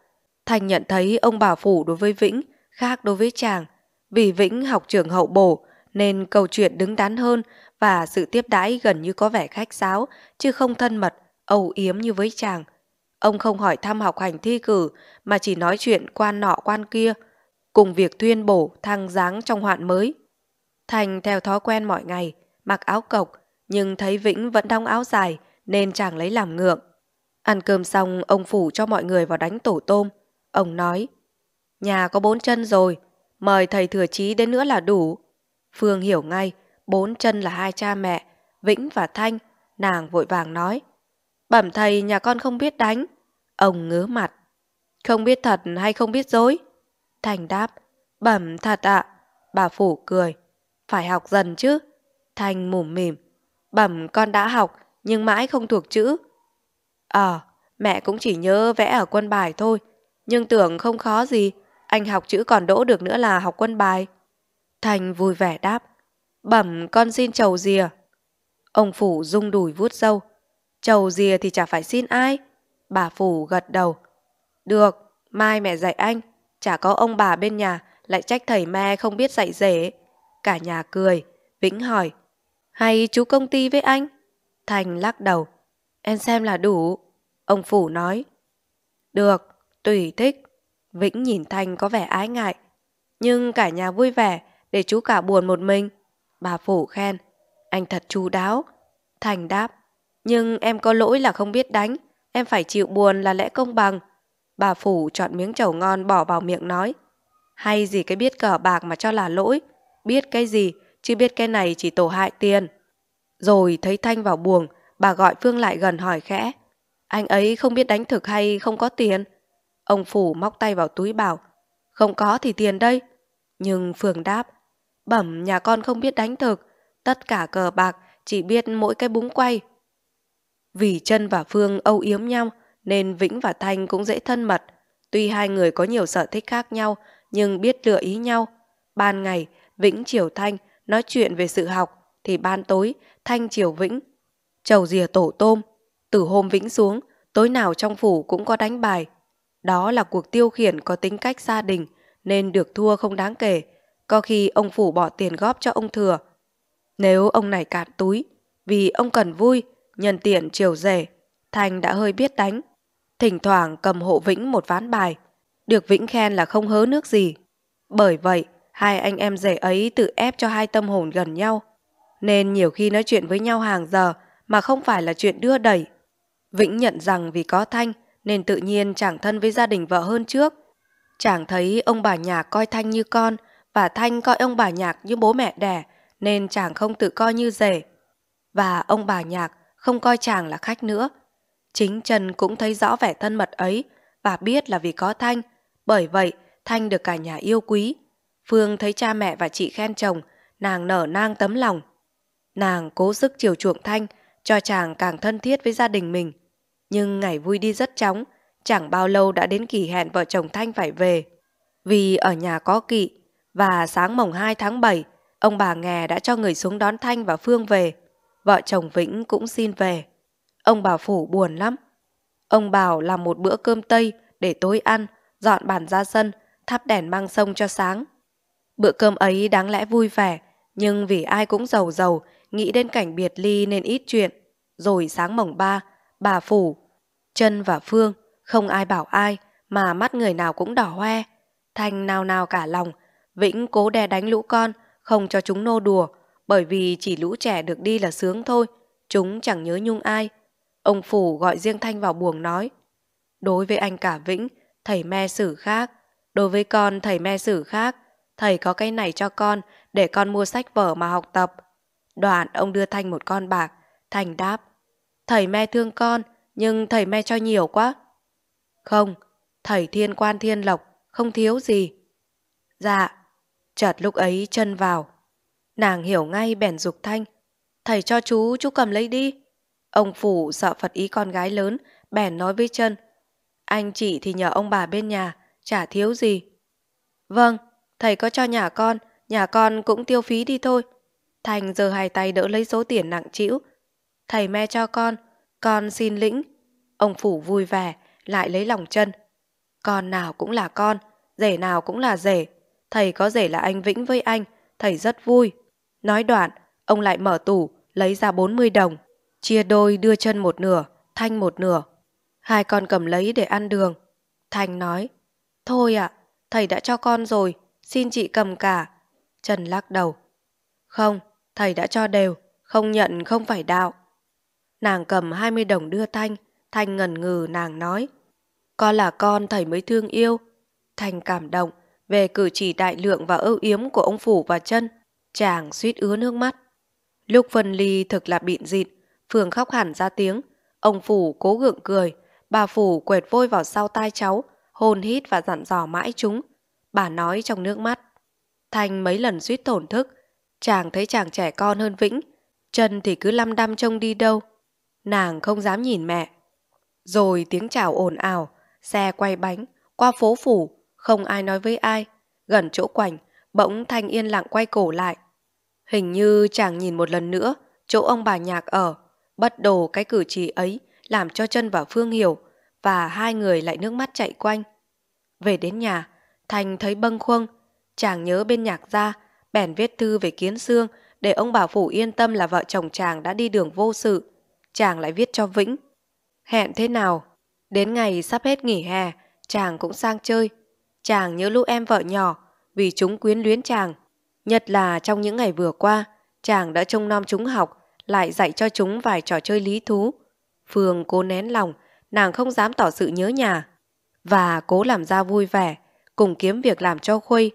Thanh nhận thấy ông bà phủ đối với Vĩnh khác đối với chàng. Vì Vĩnh học trường hậu bổ nên câu chuyện đứng đắn hơn và sự tiếp đãi gần như có vẻ khách sáo chứ không thân mật, âu yếm như với chàng. Ông không hỏi thăm học hành thi cử mà chỉ nói chuyện quan nọ quan kia cùng việc tuyên bổ thăng giáng trong hoạn mới. Thành theo thói quen mọi ngày mặc áo cộc nhưng thấy Vĩnh vẫn đong áo dài nên chàng lấy làm ngượng. Ăn cơm xong ông phủ cho mọi người vào đánh tổ tôm. Ông nói Nhà có bốn chân rồi mời thầy thừa chí đến nữa là đủ. Phương hiểu ngay, bốn chân là hai cha mẹ, Vĩnh và Thanh, nàng vội vàng nói. Bẩm thầy nhà con không biết đánh. Ông ngứa mặt. Không biết thật hay không biết dối? Thành đáp. Bẩm thật ạ. Bà Phủ cười. Phải học dần chứ. Thành mủm mỉm. Bẩm con đã học nhưng mãi không thuộc chữ. Ờ, à, mẹ cũng chỉ nhớ vẽ ở quân bài thôi. Nhưng tưởng không khó gì. Anh học chữ còn đỗ được nữa là học quân bài. Thành vui vẻ đáp. Bẩm con xin chầu dìa. Ông Phủ rung đùi vuốt râu, Chầu dìa thì chả phải xin ai. Bà Phủ gật đầu. Được, mai mẹ dạy anh. Chả có ông bà bên nhà lại trách thầy me không biết dạy dễ Cả nhà cười. Vĩnh hỏi. Hay chú công ty với anh? Thành lắc đầu. Em xem là đủ. Ông Phủ nói. Được, tùy thích. Vĩnh nhìn Thành có vẻ ái ngại. Nhưng cả nhà vui vẻ để chú cả buồn một mình. Bà Phủ khen. Anh thật chu đáo. Thành đáp. Nhưng em có lỗi là không biết đánh em phải chịu buồn là lẽ công bằng. Bà Phủ chọn miếng trầu ngon bỏ vào miệng nói. Hay gì cái biết cờ bạc mà cho là lỗi, biết cái gì, chứ biết cái này chỉ tổ hại tiền. Rồi thấy Thanh vào buồng, bà gọi Phương lại gần hỏi khẽ. Anh ấy không biết đánh thực hay không có tiền? Ông Phủ móc tay vào túi bảo. Không có thì tiền đây. Nhưng Phương đáp. Bẩm nhà con không biết đánh thực, tất cả cờ bạc chỉ biết mỗi cái búng quay vì chân và Phương âu yếm nhau nên Vĩnh và Thanh cũng dễ thân mật. Tuy hai người có nhiều sở thích khác nhau nhưng biết lựa ý nhau. Ban ngày, Vĩnh chiều Thanh nói chuyện về sự học thì ban tối Thanh chiều Vĩnh. Chầu rìa tổ tôm, từ hôm Vĩnh xuống, tối nào trong phủ cũng có đánh bài. Đó là cuộc tiêu khiển có tính cách gia đình nên được thua không đáng kể. Có khi ông phủ bỏ tiền góp cho ông thừa. Nếu ông này cạn túi, vì ông cần vui, nhân tiện chiều rể, Thanh đã hơi biết đánh. Thỉnh thoảng cầm hộ Vĩnh một ván bài, được Vĩnh khen là không hớ nước gì. Bởi vậy, hai anh em rể ấy tự ép cho hai tâm hồn gần nhau, nên nhiều khi nói chuyện với nhau hàng giờ mà không phải là chuyện đưa đẩy. Vĩnh nhận rằng vì có Thanh nên tự nhiên chẳng thân với gia đình vợ hơn trước. Chàng thấy ông bà nhà coi Thanh như con và Thanh coi ông bà nhạc như bố mẹ đẻ nên chàng không tự coi như rể. Và ông bà nhạc không coi chàng là khách nữa. Chính Trần cũng thấy rõ vẻ thân mật ấy và biết là vì có Thanh, bởi vậy Thanh được cả nhà yêu quý. Phương thấy cha mẹ và chị khen chồng, nàng nở nang tấm lòng. Nàng cố sức chiều chuộng Thanh, cho chàng càng thân thiết với gia đình mình. Nhưng ngày vui đi rất chóng, chẳng bao lâu đã đến kỳ hẹn vợ chồng Thanh phải về. Vì ở nhà có kỵ, và sáng mồng 2 tháng 7, ông bà nghè đã cho người xuống đón Thanh và Phương về vợ chồng Vĩnh cũng xin về. Ông Bảo Phủ buồn lắm. Ông Bảo làm một bữa cơm Tây để tối ăn, dọn bàn ra sân, thắp đèn mang sông cho sáng. Bữa cơm ấy đáng lẽ vui vẻ, nhưng vì ai cũng giàu giàu, nghĩ đến cảnh biệt ly nên ít chuyện. Rồi sáng mồng ba, bà Phủ, chân và Phương, không ai bảo ai mà mắt người nào cũng đỏ hoe. Thanh nào nào cả lòng, Vĩnh cố đè đánh lũ con, không cho chúng nô đùa, bởi vì chỉ lũ trẻ được đi là sướng thôi, chúng chẳng nhớ nhung ai. Ông Phủ gọi riêng Thanh vào buồng nói, đối với anh cả Vĩnh, thầy me xử khác, đối với con thầy me xử khác, thầy có cái này cho con để con mua sách vở mà học tập. Đoạn ông đưa Thanh một con bạc, Thanh đáp, thầy me thương con, nhưng thầy me cho nhiều quá. Không, thầy thiên quan thiên lộc, không thiếu gì. Dạ, chợt lúc ấy chân vào, Nàng hiểu ngay bèn dục Thanh. Thầy cho chú, chú cầm lấy đi. Ông Phủ sợ Phật ý con gái lớn, bèn nói với chân. Anh chị thì nhờ ông bà bên nhà, chả thiếu gì. Vâng, thầy có cho nhà con, nhà con cũng tiêu phí đi thôi. Thành giờ hai tay đỡ lấy số tiền nặng trĩu. Thầy me cho con, con xin lĩnh. Ông Phủ vui vẻ, lại lấy lòng chân. Con nào cũng là con, rể nào cũng là rể. Thầy có rể là anh Vĩnh với anh, thầy rất vui. Nói đoạn, ông lại mở tủ, lấy ra 40 đồng, chia đôi đưa chân một nửa, Thanh một nửa. Hai con cầm lấy để ăn đường. Thanh nói, thôi ạ, à, thầy đã cho con rồi, xin chị cầm cả. Trần lắc đầu, không, thầy đã cho đều, không nhận không phải đạo. Nàng cầm 20 đồng đưa Thanh, Thanh ngần ngừ nàng nói, con là con thầy mới thương yêu. Thanh cảm động về cử chỉ đại lượng và âu yếm của ông Phủ và chân chàng suýt ứa nước mắt. Lúc phân ly thực là bịn dịt, phường khóc hẳn ra tiếng, ông Phủ cố gượng cười, bà Phủ quệt vôi vào sau tai cháu, hôn hít và dặn dò mãi chúng. Bà nói trong nước mắt. Thanh mấy lần suýt tổn thức, chàng thấy chàng trẻ con hơn Vĩnh, chân thì cứ lăm đăm trông đi đâu. Nàng không dám nhìn mẹ. Rồi tiếng chào ồn ào, xe quay bánh, qua phố Phủ, không ai nói với ai. Gần chỗ quảnh, bỗng Thanh yên lặng quay cổ lại, Hình như chàng nhìn một lần nữa chỗ ông bà nhạc ở, bất đồ cái cử chỉ ấy làm cho chân và Phương hiểu và hai người lại nước mắt chạy quanh. Về đến nhà, Thành thấy bâng khuâng, chàng nhớ bên nhạc ra, bèn viết thư về Kiến xương để ông bà Phủ yên tâm là vợ chồng chàng đã đi đường vô sự. Chàng lại viết cho Vĩnh. Hẹn thế nào? Đến ngày sắp hết nghỉ hè, chàng cũng sang chơi. Chàng nhớ lũ em vợ nhỏ vì chúng quyến luyến chàng Nhất là trong những ngày vừa qua, chàng đã trông nom chúng học, lại dạy cho chúng vài trò chơi lý thú. Phương cố nén lòng, nàng không dám tỏ sự nhớ nhà. Và cố làm ra vui vẻ, cùng kiếm việc làm cho Khuây.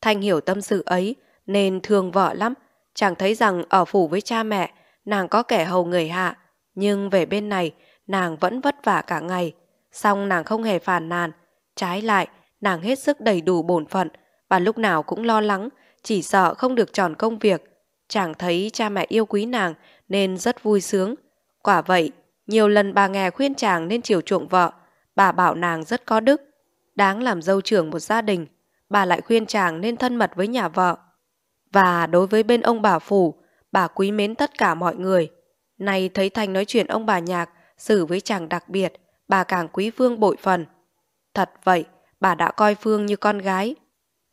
Thanh hiểu tâm sự ấy, nên thương vợ lắm. Chàng thấy rằng ở phủ với cha mẹ, nàng có kẻ hầu người hạ. Nhưng về bên này, nàng vẫn vất vả cả ngày. Xong nàng không hề phàn nàn. Trái lại, nàng hết sức đầy đủ bổn phận và lúc nào cũng lo lắng, chỉ sợ không được tròn công việc. Chàng thấy cha mẹ yêu quý nàng nên rất vui sướng. Quả vậy, nhiều lần bà nghe khuyên chàng nên chiều chuộng vợ, bà bảo nàng rất có đức, đáng làm dâu trưởng một gia đình, bà lại khuyên chàng nên thân mật với nhà vợ. Và đối với bên ông bà phủ, bà quý mến tất cả mọi người. Nay thấy Thanh nói chuyện ông bà nhạc, xử với chàng đặc biệt, bà càng quý Phương bội phần. Thật vậy, bà đã coi Phương như con gái.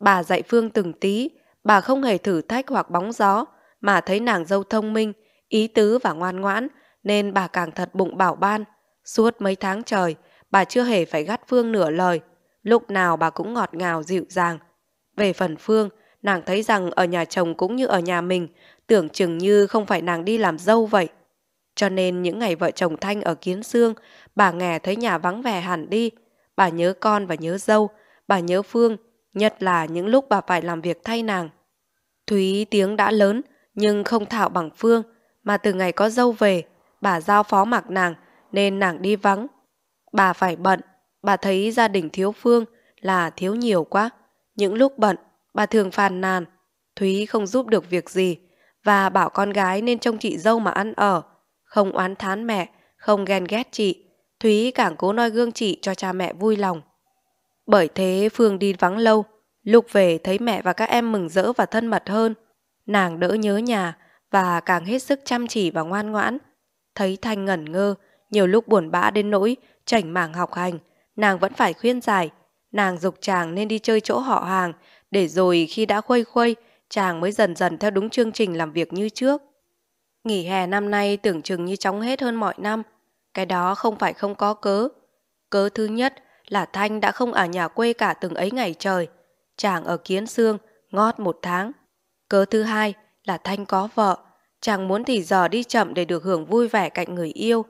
Bà dạy Phương từng tí, Bà không hề thử thách hoặc bóng gió, mà thấy nàng dâu thông minh, ý tứ và ngoan ngoãn, nên bà càng thật bụng bảo ban. Suốt mấy tháng trời, bà chưa hề phải gắt Phương nửa lời, lúc nào bà cũng ngọt ngào dịu dàng. Về phần Phương, nàng thấy rằng ở nhà chồng cũng như ở nhà mình, tưởng chừng như không phải nàng đi làm dâu vậy. Cho nên những ngày vợ chồng Thanh ở Kiến Sương, bà nghe thấy nhà vắng vẻ hẳn đi. Bà nhớ con và nhớ dâu, bà nhớ Phương nhất là những lúc bà phải làm việc thay nàng. Thúy tiếng đã lớn nhưng không thạo bằng Phương mà từ ngày có dâu về bà giao phó mặc nàng nên nàng đi vắng. Bà phải bận, bà thấy gia đình thiếu Phương là thiếu nhiều quá. Những lúc bận, bà thường phàn nàn. Thúy không giúp được việc gì và bảo con gái nên trông chị dâu mà ăn ở. Không oán thán mẹ, không ghen ghét chị. Thúy càng cố noi gương chị cho cha mẹ vui lòng. Bởi thế Phương đi vắng lâu, lúc về thấy mẹ và các em mừng rỡ và thân mật hơn. Nàng đỡ nhớ nhà và càng hết sức chăm chỉ và ngoan ngoãn. Thấy Thanh ngẩn ngơ, nhiều lúc buồn bã đến nỗi, chảnh mảng học hành, nàng vẫn phải khuyên giải. Nàng dục chàng nên đi chơi chỗ họ hàng, để rồi khi đã khuây khuây, chàng mới dần dần theo đúng chương trình làm việc như trước. Nghỉ hè năm nay tưởng chừng như chóng hết hơn mọi năm. Cái đó không phải không có cớ. Cớ thứ nhất là Thanh đã không ở nhà quê cả từng ấy ngày trời. Chàng ở Kiến xương ngót một tháng. Cớ thứ hai là Thanh có vợ. Chàng muốn thì giờ đi chậm để được hưởng vui vẻ cạnh người yêu.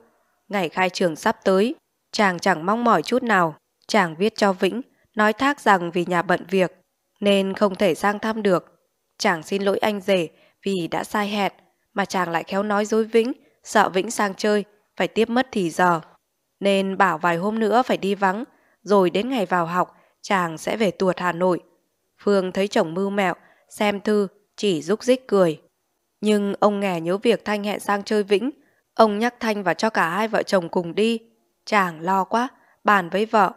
Ngày khai trường sắp tới, chàng chẳng mong mỏi chút nào. Chàng viết cho Vĩnh, nói thác rằng vì nhà bận việc, nên không thể sang thăm được. Chàng xin lỗi anh rể vì đã sai hẹn, mà chàng lại khéo nói dối Vĩnh, sợ Vĩnh sang chơi, phải tiếp mất thì giờ. Nên bảo vài hôm nữa phải đi vắng, rồi đến ngày vào học, chàng sẽ về tuột Hà Nội. Phương thấy chồng mưu mẹo, xem thư, chỉ rúc rích cười. Nhưng ông nghe nhớ việc Thanh hẹn sang chơi Vĩnh, ông nhắc Thanh và cho cả hai vợ chồng cùng đi. Chàng lo quá, bàn với vợ.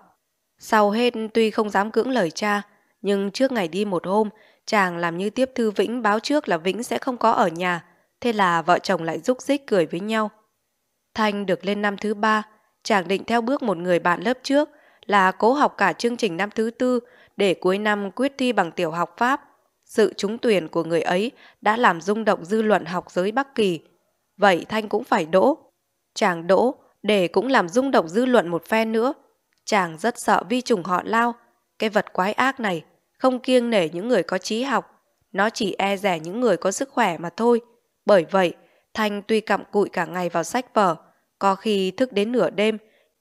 Sau hết tuy không dám cưỡng lời cha, nhưng trước ngày đi một hôm, chàng làm như tiếp thư Vĩnh báo trước là Vĩnh sẽ không có ở nhà, thế là vợ chồng lại rúc rích cười với nhau. Thanh được lên năm thứ ba, chàng định theo bước một người bạn lớp trước, là cố học cả chương trình năm thứ tư để cuối năm quyết thi bằng tiểu học Pháp. Sự trúng tuyển của người ấy đã làm rung động dư luận học giới Bắc Kỳ. Vậy Thanh cũng phải đỗ. Chàng đỗ để cũng làm rung động dư luận một phen nữa. Chàng rất sợ vi trùng họ lao. Cái vật quái ác này không kiêng nể những người có trí học. Nó chỉ e rẻ những người có sức khỏe mà thôi. Bởi vậy, Thanh tuy cặm cụi cả ngày vào sách vở, có khi thức đến nửa đêm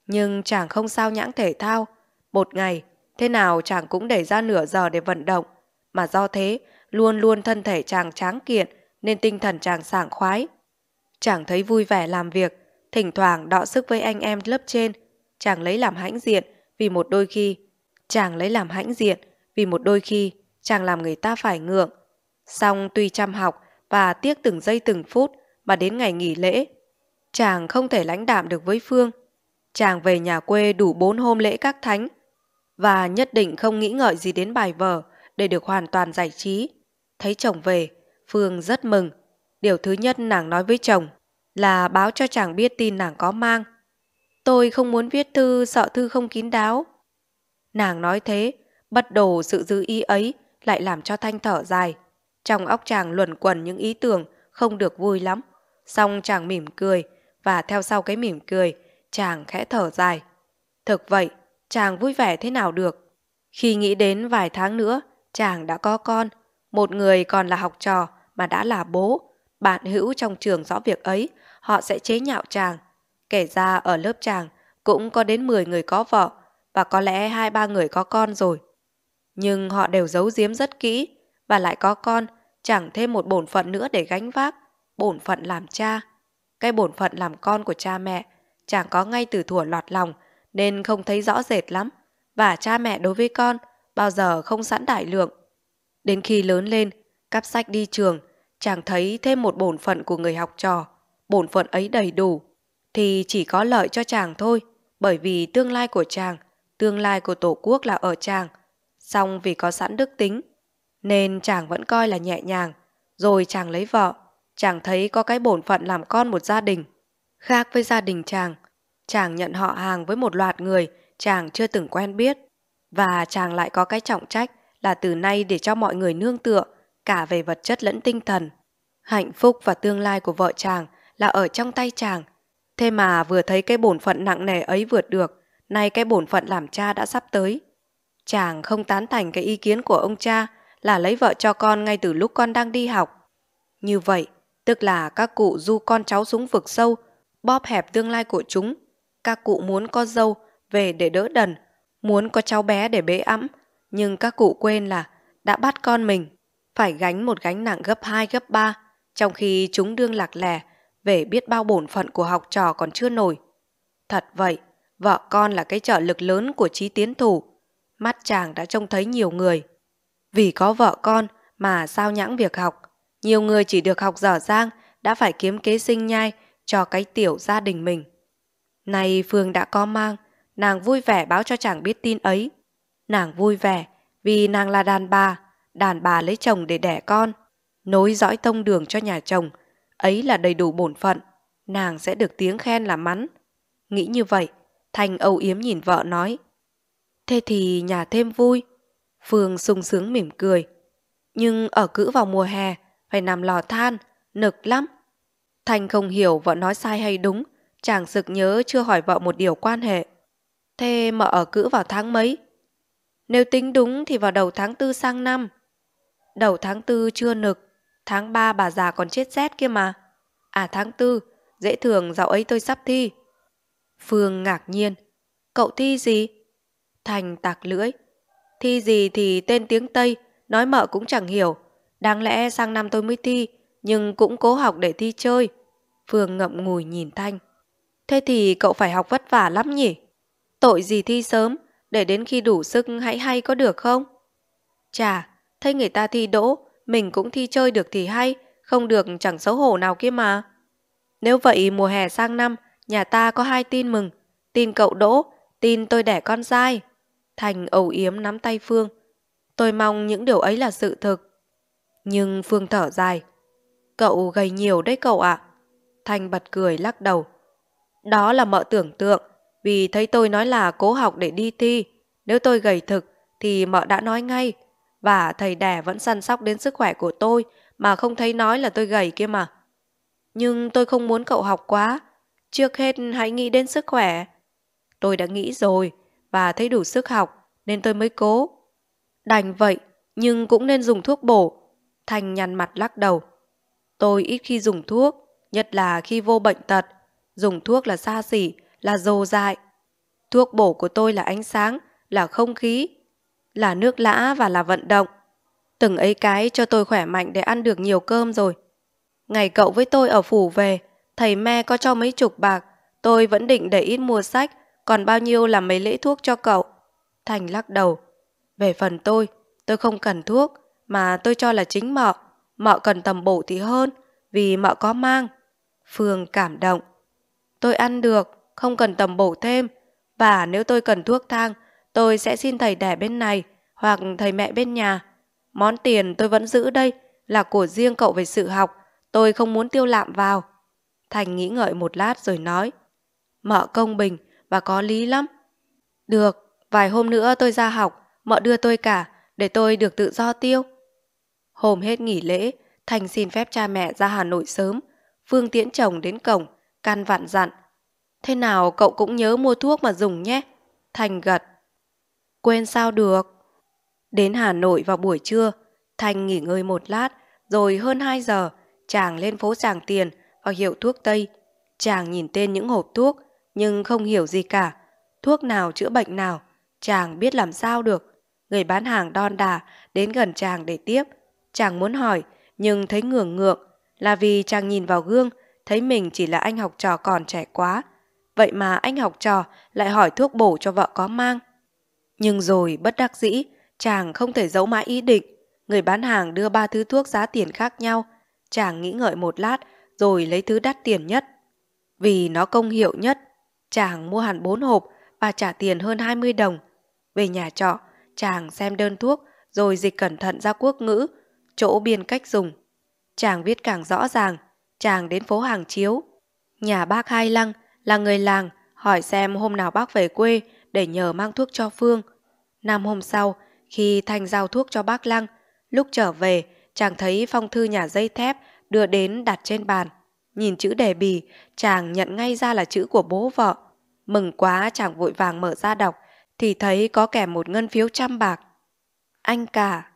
nhưng chàng không sao nhãng thể thao. Một ngày, thế nào chàng cũng để ra nửa giờ để vận động. Mà do thế, luôn luôn thân thể chàng tráng kiện nên tinh thần chàng sảng khoái. Chàng thấy vui vẻ làm việc, thỉnh thoảng đọ sức với anh em lớp trên. Chàng lấy làm hãnh diện vì một đôi khi. Chàng lấy làm hãnh diện vì một đôi khi chàng làm người ta phải ngượng. Xong tuy chăm học và tiếc từng giây từng phút mà đến ngày nghỉ lễ, chàng không thể lãnh đạm được với Phương chàng về nhà quê đủ bốn hôm lễ các thánh và nhất định không nghĩ ngợi gì đến bài vở để được hoàn toàn giải trí. Thấy chồng về, Phương rất mừng. Điều thứ nhất nàng nói với chồng là báo cho chàng biết tin nàng có mang. Tôi không muốn viết thư sợ thư không kín đáo. Nàng nói thế, bắt đầu sự dư ý ấy lại làm cho Thanh thở dài. Trong óc chàng luẩn quẩn những ý tưởng không được vui lắm. Xong chàng mỉm cười và theo sau cái mỉm cười chàng khẽ thở dài. Thực vậy, chàng vui vẻ thế nào được. Khi nghĩ đến vài tháng nữa, chàng đã có con, một người còn là học trò mà đã là bố, bạn hữu trong trường rõ việc ấy, họ sẽ chế nhạo chàng. Kể ra ở lớp chàng cũng có đến 10 người có vợ và có lẽ hai ba người có con rồi. Nhưng họ đều giấu giếm rất kỹ và lại có con, chẳng thêm một bổn phận nữa để gánh vác, bổn phận làm cha. Cái bổn phận làm con của cha mẹ chẳng có ngay từ thuở lọt lòng, nên không thấy rõ rệt lắm, và cha mẹ đối với con bao giờ không sẵn đại lượng. Đến khi lớn lên, cắp sách đi trường, chàng thấy thêm một bổn phận của người học trò, bổn phận ấy đầy đủ, thì chỉ có lợi cho chàng thôi, bởi vì tương lai của chàng, tương lai của Tổ quốc là ở chàng, song vì có sẵn đức tính, nên chàng vẫn coi là nhẹ nhàng, rồi chàng lấy vợ, chàng thấy có cái bổn phận làm con một gia đình. Khác với gia đình chàng, chàng nhận họ hàng với một loạt người chàng chưa từng quen biết và chàng lại có cái trọng trách là từ nay để cho mọi người nương tựa cả về vật chất lẫn tinh thần. Hạnh phúc và tương lai của vợ chàng là ở trong tay chàng. Thế mà vừa thấy cái bổn phận nặng nề ấy vượt được, nay cái bổn phận làm cha đã sắp tới. Chàng không tán thành cái ý kiến của ông cha là lấy vợ cho con ngay từ lúc con đang đi học. Như vậy, tức là các cụ du con cháu xuống vực sâu bóp hẹp tương lai của chúng. Các cụ muốn có dâu về để đỡ đần, muốn có cháu bé để bế ẵm, nhưng các cụ quên là đã bắt con mình, phải gánh một gánh nặng gấp 2 gấp 3, trong khi chúng đương lạc lẻ về biết bao bổn phận của học trò còn chưa nổi. Thật vậy, vợ con là cái trợ lực lớn của trí tiến thủ. Mắt chàng đã trông thấy nhiều người. Vì có vợ con mà sao nhãng việc học. Nhiều người chỉ được học dở dang đã phải kiếm kế sinh nhai cho cái tiểu gia đình mình. Nay Phương đã có mang, nàng vui vẻ báo cho chàng biết tin ấy. Nàng vui vẻ vì nàng là đàn bà, đàn bà lấy chồng để đẻ con, nối dõi tông đường cho nhà chồng, ấy là đầy đủ bổn phận, nàng sẽ được tiếng khen là mắn. Nghĩ như vậy, Thành âu yếm nhìn vợ nói, thế thì nhà thêm vui. Phương sung sướng mỉm cười, nhưng ở cữ vào mùa hè phải nằm lò than, nực lắm, Thanh không hiểu vợ nói sai hay đúng, chàng sực nhớ chưa hỏi vợ một điều quan hệ. Thế mợ ở cữ vào tháng mấy? Nếu tính đúng thì vào đầu tháng tư sang năm. Đầu tháng tư chưa nực, tháng ba bà già còn chết rét kia mà. À tháng tư, dễ thường dạo ấy tôi sắp thi. Phương ngạc nhiên, cậu thi gì? Thành tạc lưỡi, thi gì thì tên tiếng Tây, nói mợ cũng chẳng hiểu. Đáng lẽ sang năm tôi mới thi, nhưng cũng cố học để thi chơi. Phương ngậm ngùi nhìn Thanh. Thế thì cậu phải học vất vả lắm nhỉ? Tội gì thi sớm, để đến khi đủ sức hãy hay có được không? Chà, thấy người ta thi đỗ, mình cũng thi chơi được thì hay, không được chẳng xấu hổ nào kia mà. Nếu vậy mùa hè sang năm, nhà ta có hai tin mừng. Tin cậu đỗ, tin tôi đẻ con trai. Thành ầu yếm nắm tay Phương. Tôi mong những điều ấy là sự thực. Nhưng Phương thở dài, Cậu gầy nhiều đấy cậu ạ. À. Thanh bật cười lắc đầu. Đó là mợ tưởng tượng, vì thấy tôi nói là cố học để đi thi. Nếu tôi gầy thực, thì mợ đã nói ngay. Và thầy đẻ vẫn săn sóc đến sức khỏe của tôi, mà không thấy nói là tôi gầy kia mà. Nhưng tôi không muốn cậu học quá. Trước hết hãy nghĩ đến sức khỏe. Tôi đã nghĩ rồi, và thấy đủ sức học, nên tôi mới cố. Đành vậy, nhưng cũng nên dùng thuốc bổ. Thành nhăn mặt lắc đầu. Tôi ít khi dùng thuốc, nhất là khi vô bệnh tật. Dùng thuốc là xa xỉ, là dồ dại. Thuốc bổ của tôi là ánh sáng, là không khí, là nước lã và là vận động. Từng ấy cái cho tôi khỏe mạnh để ăn được nhiều cơm rồi. Ngày cậu với tôi ở phủ về, thầy me có cho mấy chục bạc, tôi vẫn định để ít mua sách, còn bao nhiêu là mấy lễ thuốc cho cậu. Thành lắc đầu. Về phần tôi, tôi không cần thuốc, mà tôi cho là chính mọ mọ cần tầm bổ thì hơn vì mọ có mang. Phương cảm động. Tôi ăn được, không cần tầm bổ thêm. Và nếu tôi cần thuốc thang, tôi sẽ xin thầy đẻ bên này hoặc thầy mẹ bên nhà. Món tiền tôi vẫn giữ đây là của riêng cậu về sự học. Tôi không muốn tiêu lạm vào. Thành nghĩ ngợi một lát rồi nói. Mợ công bình và có lý lắm. Được, vài hôm nữa tôi ra học, mợ đưa tôi cả để tôi được tự do tiêu. Hôm hết nghỉ lễ, Thành xin phép cha mẹ ra Hà Nội sớm. Phương tiễn chồng đến cổng, can vạn dặn. Thế nào cậu cũng nhớ mua thuốc mà dùng nhé. Thành gật. Quên sao được. Đến Hà Nội vào buổi trưa, Thành nghỉ ngơi một lát, rồi hơn 2 giờ, chàng lên phố Tràng Tiền vào hiệu thuốc Tây. Chàng nhìn tên những hộp thuốc, nhưng không hiểu gì cả. Thuốc nào chữa bệnh nào, chàng biết làm sao được. Người bán hàng đon đà đến gần chàng để tiếp, Chàng muốn hỏi, nhưng thấy ngưỡng ngượng, là vì chàng nhìn vào gương, thấy mình chỉ là anh học trò còn trẻ quá. Vậy mà anh học trò lại hỏi thuốc bổ cho vợ có mang. Nhưng rồi bất đắc dĩ, chàng không thể giấu mãi ý định. Người bán hàng đưa ba thứ thuốc giá tiền khác nhau. Chàng nghĩ ngợi một lát rồi lấy thứ đắt tiền nhất. Vì nó công hiệu nhất, chàng mua hẳn bốn hộp và trả tiền hơn 20 đồng. Về nhà trọ, chàng xem đơn thuốc rồi dịch cẩn thận ra quốc ngữ chỗ biên cách dùng. Chàng viết càng rõ ràng, chàng đến phố hàng chiếu. Nhà bác Hai Lăng là người làng, hỏi xem hôm nào bác về quê để nhờ mang thuốc cho Phương. Năm hôm sau, khi Thanh giao thuốc cho bác Lăng, lúc trở về, chàng thấy phong thư nhà dây thép đưa đến đặt trên bàn. Nhìn chữ đề bì, chàng nhận ngay ra là chữ của bố vợ. Mừng quá chàng vội vàng mở ra đọc, thì thấy có kẻ một ngân phiếu trăm bạc. Anh cả,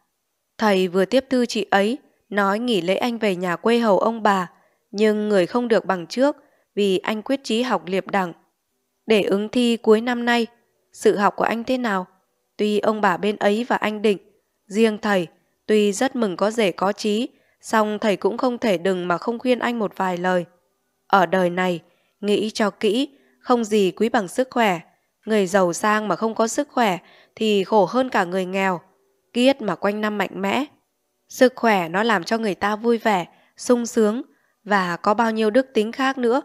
Thầy vừa tiếp thư chị ấy, nói nghỉ lễ anh về nhà quê hầu ông bà, nhưng người không được bằng trước vì anh quyết chí học liệp đẳng. Để ứng thi cuối năm nay, sự học của anh thế nào? Tuy ông bà bên ấy và anh định, riêng thầy, tuy rất mừng có rể có trí, song thầy cũng không thể đừng mà không khuyên anh một vài lời. Ở đời này, nghĩ cho kỹ, không gì quý bằng sức khỏe. Người giàu sang mà không có sức khỏe thì khổ hơn cả người nghèo kiết mà quanh năm mạnh mẽ. Sức khỏe nó làm cho người ta vui vẻ, sung sướng và có bao nhiêu đức tính khác nữa.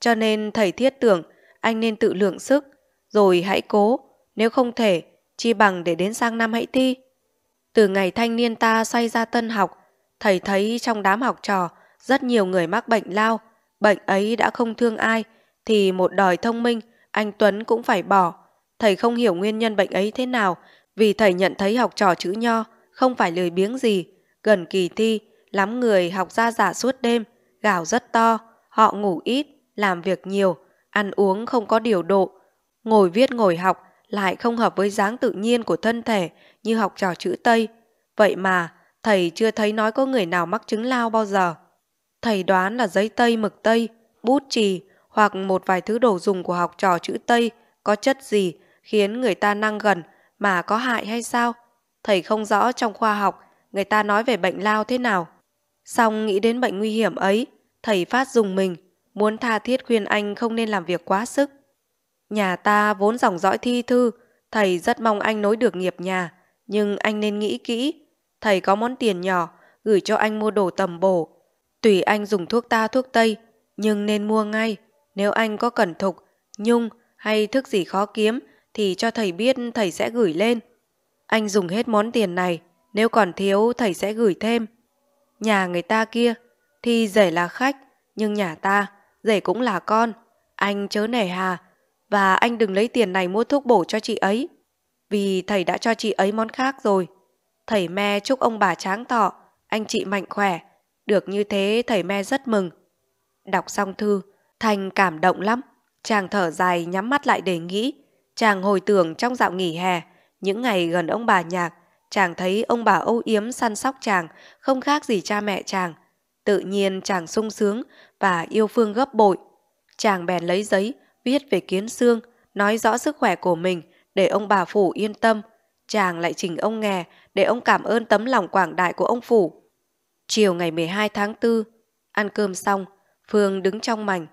Cho nên thầy thiết tưởng anh nên tự lượng sức, rồi hãy cố, nếu không thể, chi bằng để đến sang năm hãy thi. Từ ngày thanh niên ta xoay ra tân học, thầy thấy trong đám học trò rất nhiều người mắc bệnh lao, bệnh ấy đã không thương ai, thì một đòi thông minh, anh Tuấn cũng phải bỏ. Thầy không hiểu nguyên nhân bệnh ấy thế nào, vì thầy nhận thấy học trò chữ nho không phải lười biếng gì, gần kỳ thi, lắm người học ra giả suốt đêm, gào rất to, họ ngủ ít, làm việc nhiều, ăn uống không có điều độ, ngồi viết ngồi học lại không hợp với dáng tự nhiên của thân thể như học trò chữ Tây. Vậy mà, thầy chưa thấy nói có người nào mắc chứng lao bao giờ. Thầy đoán là giấy Tây mực Tây, bút chì hoặc một vài thứ đồ dùng của học trò chữ Tây có chất gì khiến người ta năng gần mà có hại hay sao? Thầy không rõ trong khoa học người ta nói về bệnh lao thế nào. Xong nghĩ đến bệnh nguy hiểm ấy, thầy phát dùng mình, muốn tha thiết khuyên anh không nên làm việc quá sức. Nhà ta vốn dòng dõi thi thư, thầy rất mong anh nối được nghiệp nhà, nhưng anh nên nghĩ kỹ. Thầy có món tiền nhỏ, gửi cho anh mua đồ tầm bổ. Tùy anh dùng thuốc ta thuốc Tây, nhưng nên mua ngay. Nếu anh có cẩn thục, nhung hay thức gì khó kiếm thì cho thầy biết thầy sẽ gửi lên. Anh dùng hết món tiền này, nếu còn thiếu thầy sẽ gửi thêm. Nhà người ta kia thì rể là khách, nhưng nhà ta rể cũng là con. Anh chớ nể hà, và anh đừng lấy tiền này mua thuốc bổ cho chị ấy, vì thầy đã cho chị ấy món khác rồi. Thầy me chúc ông bà tráng thọ, anh chị mạnh khỏe, được như thế thầy me rất mừng. Đọc xong thư, Thành cảm động lắm, chàng thở dài nhắm mắt lại để nghĩ, Chàng hồi tưởng trong dạo nghỉ hè, những ngày gần ông bà nhạc, chàng thấy ông bà âu yếm săn sóc chàng, không khác gì cha mẹ chàng. Tự nhiên chàng sung sướng và yêu Phương gấp bội. Chàng bèn lấy giấy, viết về kiến xương, nói rõ sức khỏe của mình để ông bà Phủ yên tâm. Chàng lại trình ông nghe để ông cảm ơn tấm lòng quảng đại của ông Phủ. Chiều ngày 12 tháng 4, ăn cơm xong, Phương đứng trong mảnh.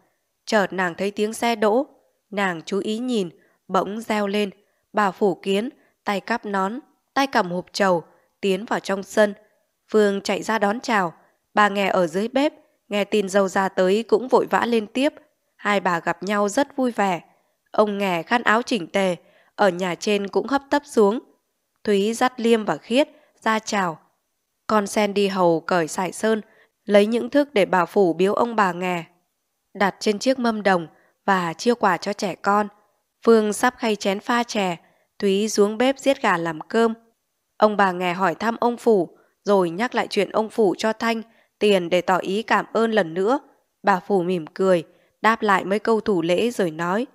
Chợt nàng thấy tiếng xe đỗ. Nàng chú ý nhìn bỗng reo lên, bà phủ kiến, tay cắp nón, tay cầm hộp trầu, tiến vào trong sân. Phương chạy ra đón chào, bà nghe ở dưới bếp, nghe tin dâu ra tới cũng vội vã lên tiếp. Hai bà gặp nhau rất vui vẻ. Ông nghè khăn áo chỉnh tề, ở nhà trên cũng hấp tấp xuống. Thúy dắt Liêm và Khiết ra chào. Con sen đi hầu cởi sải sơn, lấy những thức để bà phủ biếu ông bà nghè. Đặt trên chiếc mâm đồng và chia quà cho trẻ con – Phương sắp khay chén pha chè, Thúy xuống bếp giết gà làm cơm. Ông bà nghe hỏi thăm ông Phủ, rồi nhắc lại chuyện ông Phủ cho Thanh, tiền để tỏ ý cảm ơn lần nữa. Bà Phủ mỉm cười, đáp lại mấy câu thủ lễ rồi nói.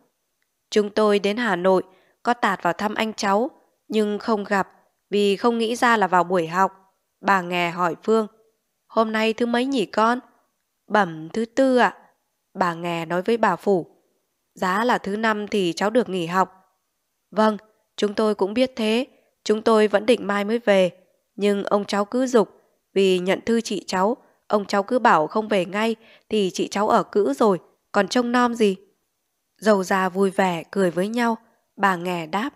Chúng tôi đến Hà Nội, có tạt vào thăm anh cháu, nhưng không gặp vì không nghĩ ra là vào buổi học. Bà nghe hỏi Phương, hôm nay thứ mấy nhỉ con? Bẩm thứ tư ạ. À? Bà nghe nói với bà Phủ, Giá là thứ năm thì cháu được nghỉ học. Vâng, chúng tôi cũng biết thế. Chúng tôi vẫn định mai mới về. Nhưng ông cháu cứ dục vì nhận thư chị cháu. Ông cháu cứ bảo không về ngay thì chị cháu ở cữ rồi, còn trông nom gì. Dầu già vui vẻ cười với nhau, bà nghè đáp.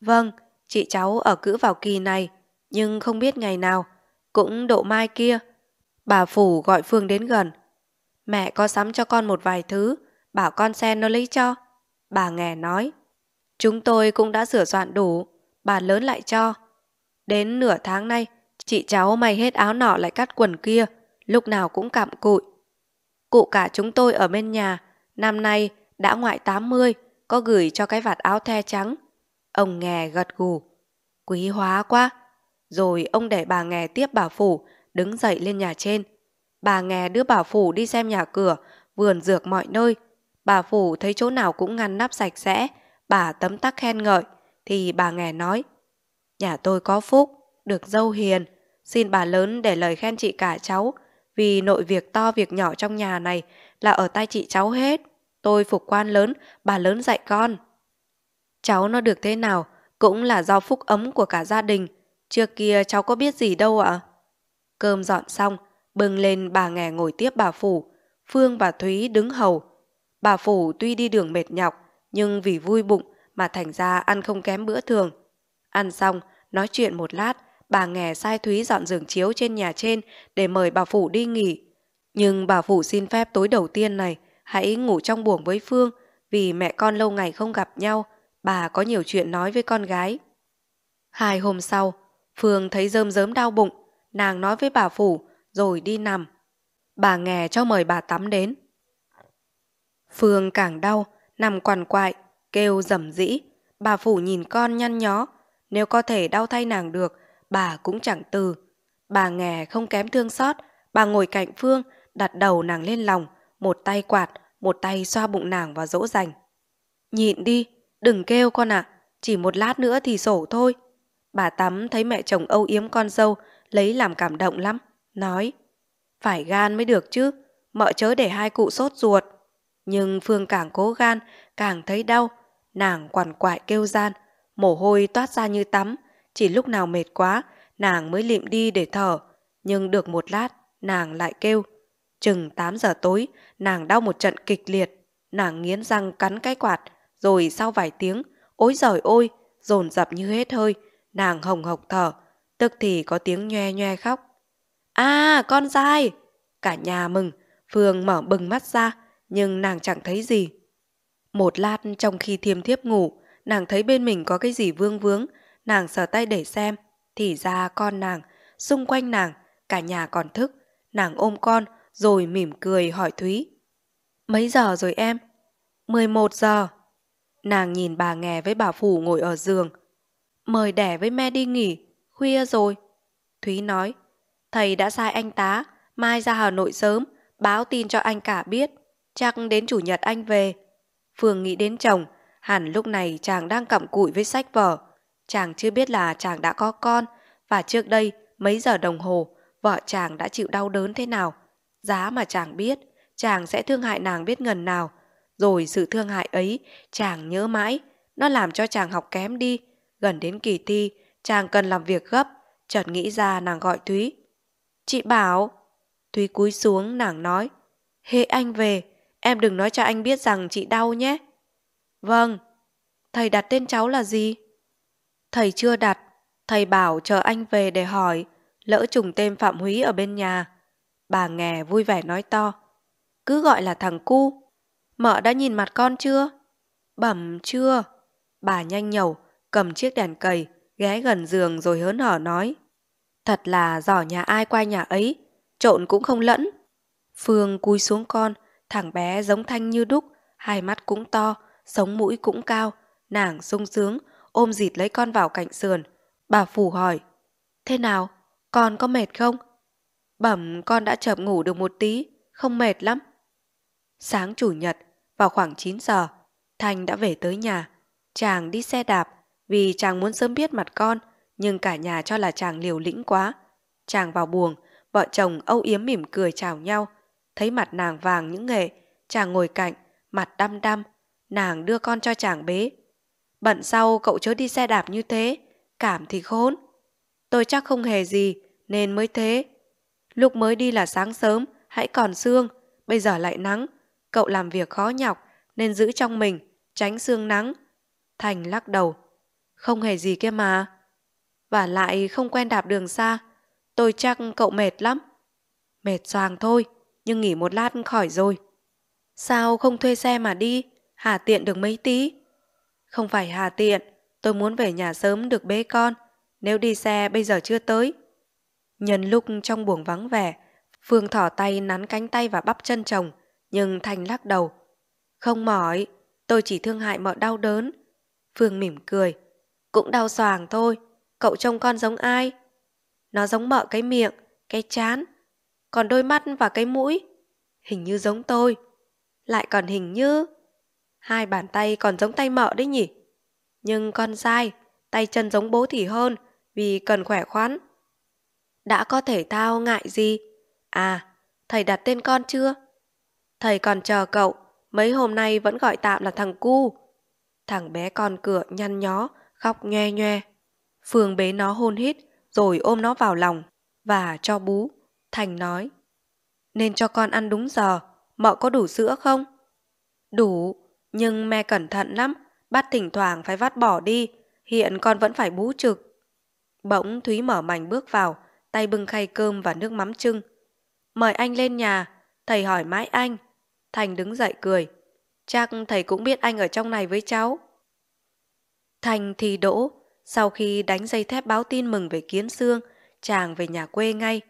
Vâng, chị cháu ở cữ vào kỳ này, nhưng không biết ngày nào, cũng độ mai kia. Bà Phủ gọi Phương đến gần. Mẹ có sắm cho con một vài thứ, bảo con xe nó lấy cho. Bà nghè nói, chúng tôi cũng đã sửa soạn đủ, bà lớn lại cho. Đến nửa tháng nay, chị cháu may hết áo nọ lại cắt quần kia, lúc nào cũng cặm cụi. Cụ cả chúng tôi ở bên nhà, năm nay đã ngoại 80, có gửi cho cái vạt áo the trắng. Ông nghè gật gù, quý hóa quá. Rồi ông để bà nghè tiếp bà phủ, đứng dậy lên nhà trên. Bà nghè đưa bà phủ đi xem nhà cửa, vườn dược mọi nơi, Bà Phủ thấy chỗ nào cũng ngăn nắp sạch sẽ, bà tấm tắc khen ngợi, thì bà nghe nói, nhà tôi có phúc, được dâu hiền, xin bà lớn để lời khen chị cả cháu, vì nội việc to việc nhỏ trong nhà này là ở tay chị cháu hết. Tôi phục quan lớn, bà lớn dạy con. Cháu nó được thế nào cũng là do phúc ấm của cả gia đình. Trước kia cháu có biết gì đâu ạ. Cơm dọn xong, bưng lên bà nghè ngồi tiếp bà Phủ. Phương và Thúy đứng hầu, Bà Phủ tuy đi đường mệt nhọc, nhưng vì vui bụng mà thành ra ăn không kém bữa thường. Ăn xong, nói chuyện một lát, bà nghè sai Thúy dọn giường chiếu trên nhà trên để mời bà Phủ đi nghỉ. Nhưng bà Phủ xin phép tối đầu tiên này, hãy ngủ trong buồng với Phương, vì mẹ con lâu ngày không gặp nhau, bà có nhiều chuyện nói với con gái. Hai hôm sau, Phương thấy rơm rớm đau bụng, nàng nói với bà Phủ rồi đi nằm. Bà nghè cho mời bà tắm đến. Phương càng đau, nằm quằn quại, kêu rầm rĩ. Bà Phủ nhìn con nhăn nhó, nếu có thể đau thay nàng được, bà cũng chẳng từ. Bà nghè không kém thương xót, bà ngồi cạnh Phương, đặt đầu nàng lên lòng, một tay quạt, một tay xoa bụng nàng và dỗ dành. Nhịn đi, đừng kêu con ạ, à, chỉ một lát nữa thì sổ thôi. Bà tắm thấy mẹ chồng âu yếm con dâu, lấy làm cảm động lắm, nói. Phải gan mới được chứ, mợ chớ để hai cụ sốt ruột. Nhưng Phương càng cố gan, càng thấy đau, nàng quằn quại kêu gian, mồ hôi toát ra như tắm, chỉ lúc nào mệt quá, nàng mới lịm đi để thở, nhưng được một lát, nàng lại kêu. Chừng 8 giờ tối, nàng đau một trận kịch liệt, nàng nghiến răng cắn cái quạt, rồi sau vài tiếng, ối giời ôi, dồn dập như hết hơi, nàng hồng hộc thở, tức thì có tiếng nhoe nhoe khóc. a à, con dai! Cả nhà mừng, Phương mở bừng mắt ra, nhưng nàng chẳng thấy gì. Một lát trong khi thiêm thiếp ngủ, nàng thấy bên mình có cái gì vương vướng, nàng sờ tay để xem, thì ra con nàng, xung quanh nàng, cả nhà còn thức, nàng ôm con rồi mỉm cười hỏi Thúy. Mấy giờ rồi em? 11 giờ. Nàng nhìn bà nghè với bà Phủ ngồi ở giường. Mời đẻ với mẹ đi nghỉ, khuya rồi. Thúy nói, thầy đã sai anh tá, mai ra Hà Nội sớm, báo tin cho anh cả biết chắc đến chủ nhật anh về. Phương nghĩ đến chồng, hẳn lúc này chàng đang cặm cụi với sách vở. Chàng chưa biết là chàng đã có con, và trước đây mấy giờ đồng hồ, vợ chàng đã chịu đau đớn thế nào. Giá mà chàng biết, chàng sẽ thương hại nàng biết ngần nào. Rồi sự thương hại ấy, chàng nhớ mãi, nó làm cho chàng học kém đi. Gần đến kỳ thi, chàng cần làm việc gấp, chợt nghĩ ra nàng gọi Thúy. Chị bảo, Thúy cúi xuống nàng nói, hễ anh về, Em đừng nói cho anh biết rằng chị đau nhé. Vâng. Thầy đặt tên cháu là gì? Thầy chưa đặt. Thầy bảo chờ anh về để hỏi. Lỡ trùng tên Phạm Húy ở bên nhà. Bà nghè vui vẻ nói to. Cứ gọi là thằng cu. Mợ đã nhìn mặt con chưa? Bẩm chưa. Bà nhanh nhẩu, cầm chiếc đèn cầy, ghé gần giường rồi hớn hở nói. Thật là giỏ nhà ai qua nhà ấy, trộn cũng không lẫn. Phương cúi xuống con, Thằng bé giống thanh như đúc, hai mắt cũng to, sống mũi cũng cao, nàng sung sướng, ôm dịt lấy con vào cạnh sườn. Bà Phủ hỏi, thế nào, con có mệt không? Bẩm con đã chợp ngủ được một tí, không mệt lắm. Sáng chủ nhật, vào khoảng 9 giờ, Thanh đã về tới nhà. Chàng đi xe đạp vì chàng muốn sớm biết mặt con, nhưng cả nhà cho là chàng liều lĩnh quá. Chàng vào buồng, vợ chồng âu yếm mỉm cười chào nhau thấy mặt nàng vàng những nghề, chàng ngồi cạnh, mặt đăm đăm, nàng đưa con cho chàng bế. Bận sau cậu chớ đi xe đạp như thế, cảm thì khốn. Tôi chắc không hề gì nên mới thế. Lúc mới đi là sáng sớm, hãy còn sương, bây giờ lại nắng. Cậu làm việc khó nhọc nên giữ trong mình, tránh sương nắng. Thành lắc đầu, không hề gì kia mà. Và lại không quen đạp đường xa, tôi chắc cậu mệt lắm. Mệt xoàng thôi nhưng nghỉ một lát khỏi rồi. Sao không thuê xe mà đi? Hà tiện được mấy tí? Không phải hà tiện, tôi muốn về nhà sớm được bế con. Nếu đi xe bây giờ chưa tới. Nhân lúc trong buồng vắng vẻ, Phương thỏ tay nắn cánh tay và bắp chân chồng, nhưng Thành lắc đầu. Không mỏi, tôi chỉ thương hại mọi đau đớn. Phương mỉm cười. Cũng đau xoàng thôi, cậu trông con giống ai? Nó giống mợ cái miệng, cái chán, còn đôi mắt và cái mũi hình như giống tôi lại còn hình như hai bàn tay còn giống tay mợ đấy nhỉ nhưng con sai tay chân giống bố thì hơn vì cần khỏe khoắn đã có thể thao ngại gì à thầy đặt tên con chưa thầy còn chờ cậu mấy hôm nay vẫn gọi tạm là thằng cu thằng bé con cửa nhăn nhó khóc nhoe nhoe phương bế nó hôn hít rồi ôm nó vào lòng và cho bú Thành nói, nên cho con ăn đúng giờ, mợ có đủ sữa không? Đủ, nhưng mẹ cẩn thận lắm, bắt thỉnh thoảng phải vắt bỏ đi, hiện con vẫn phải bú trực. Bỗng Thúy mở mảnh bước vào, tay bưng khay cơm và nước mắm trưng. Mời anh lên nhà, thầy hỏi mãi anh. Thành đứng dậy cười, chắc thầy cũng biết anh ở trong này với cháu. Thành thì đỗ, sau khi đánh dây thép báo tin mừng về Kiến xương, chàng về nhà quê ngay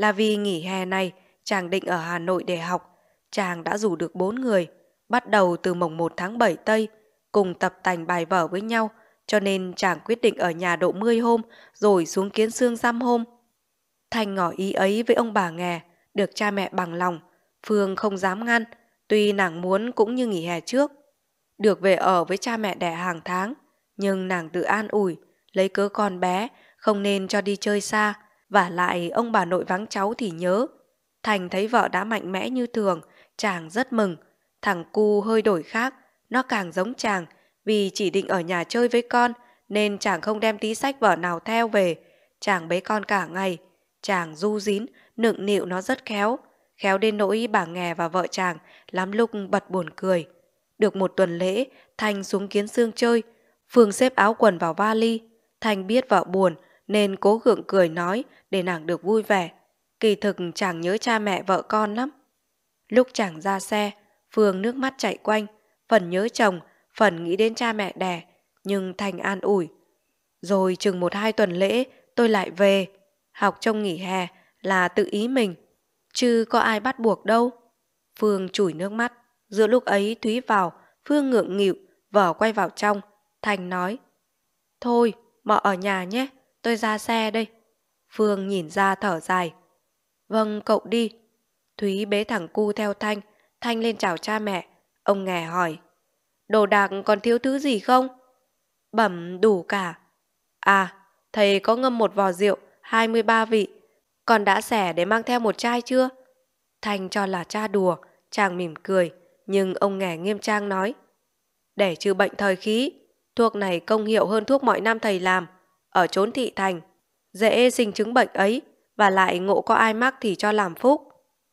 là vì nghỉ hè này chàng định ở Hà Nội để học. Chàng đã rủ được bốn người, bắt đầu từ mồng 1 tháng 7 Tây, cùng tập tành bài vở với nhau, cho nên chàng quyết định ở nhà độ 10 hôm rồi xuống kiến xương giam hôm. Thành ngỏ ý ấy với ông bà nghè, được cha mẹ bằng lòng, Phương không dám ngăn, tuy nàng muốn cũng như nghỉ hè trước. Được về ở với cha mẹ đẻ hàng tháng, nhưng nàng tự an ủi, lấy cớ con bé, không nên cho đi chơi xa, và lại ông bà nội vắng cháu thì nhớ. Thành thấy vợ đã mạnh mẽ như thường, chàng rất mừng. Thằng cu hơi đổi khác, nó càng giống chàng, vì chỉ định ở nhà chơi với con, nên chàng không đem tí sách vở nào theo về. Chàng bế con cả ngày, chàng du dín, nựng nịu nó rất khéo. Khéo đến nỗi bà nghè và vợ chàng lắm lúc bật buồn cười. Được một tuần lễ, Thành xuống kiến xương chơi. Phương xếp áo quần vào vali. Thành biết vợ buồn, nên cố gượng cười nói để nàng được vui vẻ. Kỳ thực chàng nhớ cha mẹ vợ con lắm. Lúc chàng ra xe, Phương nước mắt chạy quanh, phần nhớ chồng, phần nghĩ đến cha mẹ đẻ, nhưng Thành an ủi. Rồi chừng một hai tuần lễ, tôi lại về, học trong nghỉ hè là tự ý mình, chứ có ai bắt buộc đâu. Phương chủi nước mắt, giữa lúc ấy Thúy vào, Phương ngượng nghịu, vở quay vào trong, Thành nói. Thôi, mợ ở nhà nhé, tôi ra xe đây. Phương nhìn ra thở dài. Vâng, cậu đi. Thúy bế thẳng cu theo Thanh, Thanh lên chào cha mẹ. Ông nghè hỏi. Đồ đạc còn thiếu thứ gì không? Bẩm đủ cả. À, thầy có ngâm một vò rượu, 23 vị. Còn đã xẻ để mang theo một chai chưa? Thanh cho là cha đùa, chàng mỉm cười, nhưng ông nghè nghiêm trang nói. Để trừ bệnh thời khí, thuốc này công hiệu hơn thuốc mọi năm thầy làm ở chốn thị thành, dễ sinh chứng bệnh ấy và lại ngộ có ai mắc thì cho làm phúc.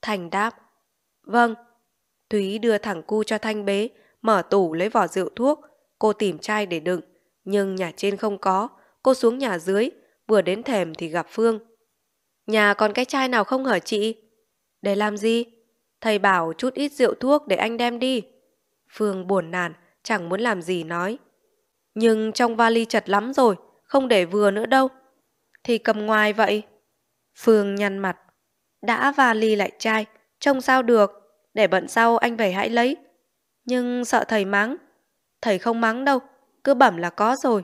Thành đáp, vâng. Thúy đưa thẳng cu cho Thanh bế, mở tủ lấy vỏ rượu thuốc, cô tìm chai để đựng, nhưng nhà trên không có, cô xuống nhà dưới, vừa đến thềm thì gặp Phương. Nhà còn cái chai nào không hở chị? Để làm gì? Thầy bảo chút ít rượu thuốc để anh đem đi. Phương buồn nản, chẳng muốn làm gì nói. Nhưng trong vali chật lắm rồi, không để vừa nữa đâu. Thì cầm ngoài vậy. Phương nhăn mặt. Đã và ly lại chai, trông sao được, để bận sau anh về hãy lấy. Nhưng sợ thầy mắng. Thầy không mắng đâu, cứ bẩm là có rồi.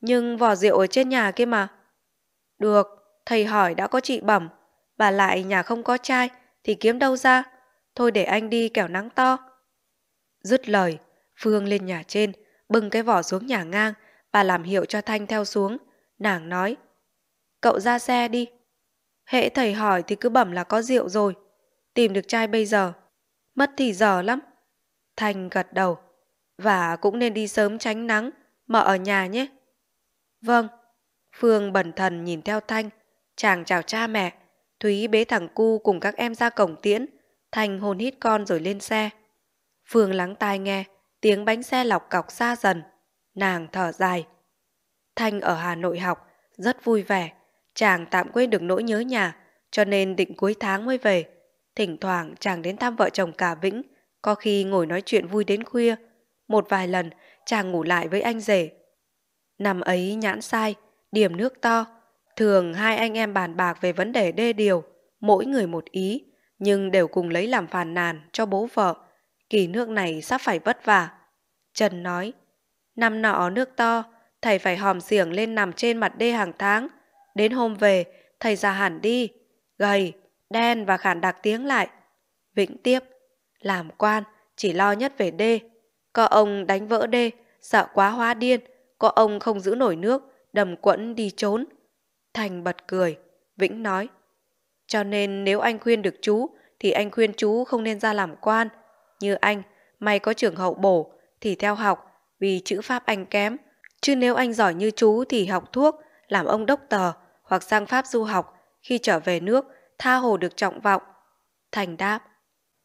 Nhưng vỏ rượu ở trên nhà kia mà. Được, thầy hỏi đã có chị bẩm, bà lại nhà không có chai thì kiếm đâu ra. Thôi để anh đi kẻo nắng to. Dứt lời, Phương lên nhà trên, bưng cái vỏ xuống nhà ngang, Bà làm hiệu cho Thanh theo xuống. Nàng nói, cậu ra xe đi. Hễ thầy hỏi thì cứ bẩm là có rượu rồi. Tìm được trai bây giờ. Mất thì giờ lắm. Thanh gật đầu. Và cũng nên đi sớm tránh nắng. mà ở nhà nhé. Vâng. Phương bẩn thần nhìn theo Thanh. Chàng chào cha mẹ. Thúy bế thằng cu cùng các em ra cổng tiễn. Thanh hồn hít con rồi lên xe. Phương lắng tai nghe. Tiếng bánh xe lọc cọc xa dần. Nàng thở dài. Thanh ở Hà Nội học, rất vui vẻ. Chàng tạm quên được nỗi nhớ nhà, cho nên định cuối tháng mới về. Thỉnh thoảng chàng đến thăm vợ chồng cả Vĩnh, có khi ngồi nói chuyện vui đến khuya. Một vài lần, chàng ngủ lại với anh rể. Năm ấy nhãn sai, điểm nước to. Thường hai anh em bàn bạc về vấn đề đê điều, mỗi người một ý, nhưng đều cùng lấy làm phàn nàn cho bố vợ. Kỳ nước này sắp phải vất vả. Trần nói, Năm nọ nước to, thầy phải hòm xiểng lên nằm trên mặt đê hàng tháng. Đến hôm về, thầy già hẳn đi, gầy, đen và khản đặc tiếng lại. Vĩnh tiếp, làm quan, chỉ lo nhất về đê. Có ông đánh vỡ đê, sợ quá hóa điên, có ông không giữ nổi nước, đầm quẫn đi trốn. Thành bật cười, Vĩnh nói, cho nên nếu anh khuyên được chú, thì anh khuyên chú không nên ra làm quan. Như anh, may có trưởng hậu bổ, thì theo học, vì chữ Pháp anh kém. Chứ nếu anh giỏi như chú thì học thuốc, làm ông đốc tờ hoặc sang Pháp du học, khi trở về nước, tha hồ được trọng vọng. Thành đáp,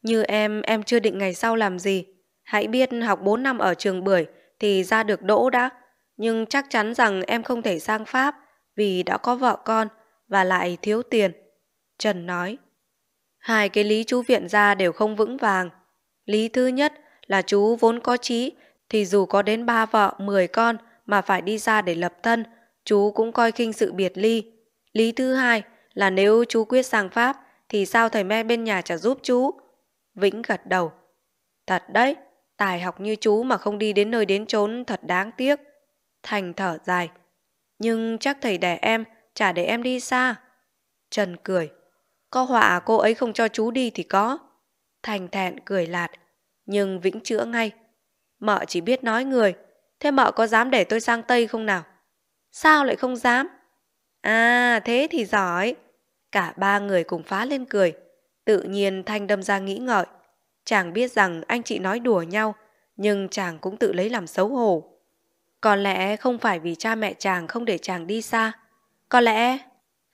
như em, em chưa định ngày sau làm gì. Hãy biết học 4 năm ở trường bưởi thì ra được đỗ đã. Nhưng chắc chắn rằng em không thể sang Pháp vì đã có vợ con và lại thiếu tiền. Trần nói, hai cái lý chú viện ra đều không vững vàng. Lý thứ nhất là chú vốn có trí thì dù có đến ba vợ, mười con mà phải đi ra để lập thân, chú cũng coi khinh sự biệt ly. Lý thứ hai là nếu chú quyết sang Pháp thì sao thầy me bên nhà chả giúp chú? Vĩnh gật đầu. Thật đấy, tài học như chú mà không đi đến nơi đến chốn thật đáng tiếc. Thành thở dài. Nhưng chắc thầy đẻ em, chả để em đi xa. Trần cười. Có họa cô ấy không cho chú đi thì có. Thành thẹn cười lạt. Nhưng Vĩnh chữa ngay. Mợ chỉ biết nói người, thế mợ có dám để tôi sang Tây không nào? Sao lại không dám? À, thế thì giỏi. Cả ba người cùng phá lên cười. Tự nhiên Thanh đâm ra nghĩ ngợi. Chàng biết rằng anh chị nói đùa nhau, nhưng chàng cũng tự lấy làm xấu hổ. Có lẽ không phải vì cha mẹ chàng không để chàng đi xa. Có lẽ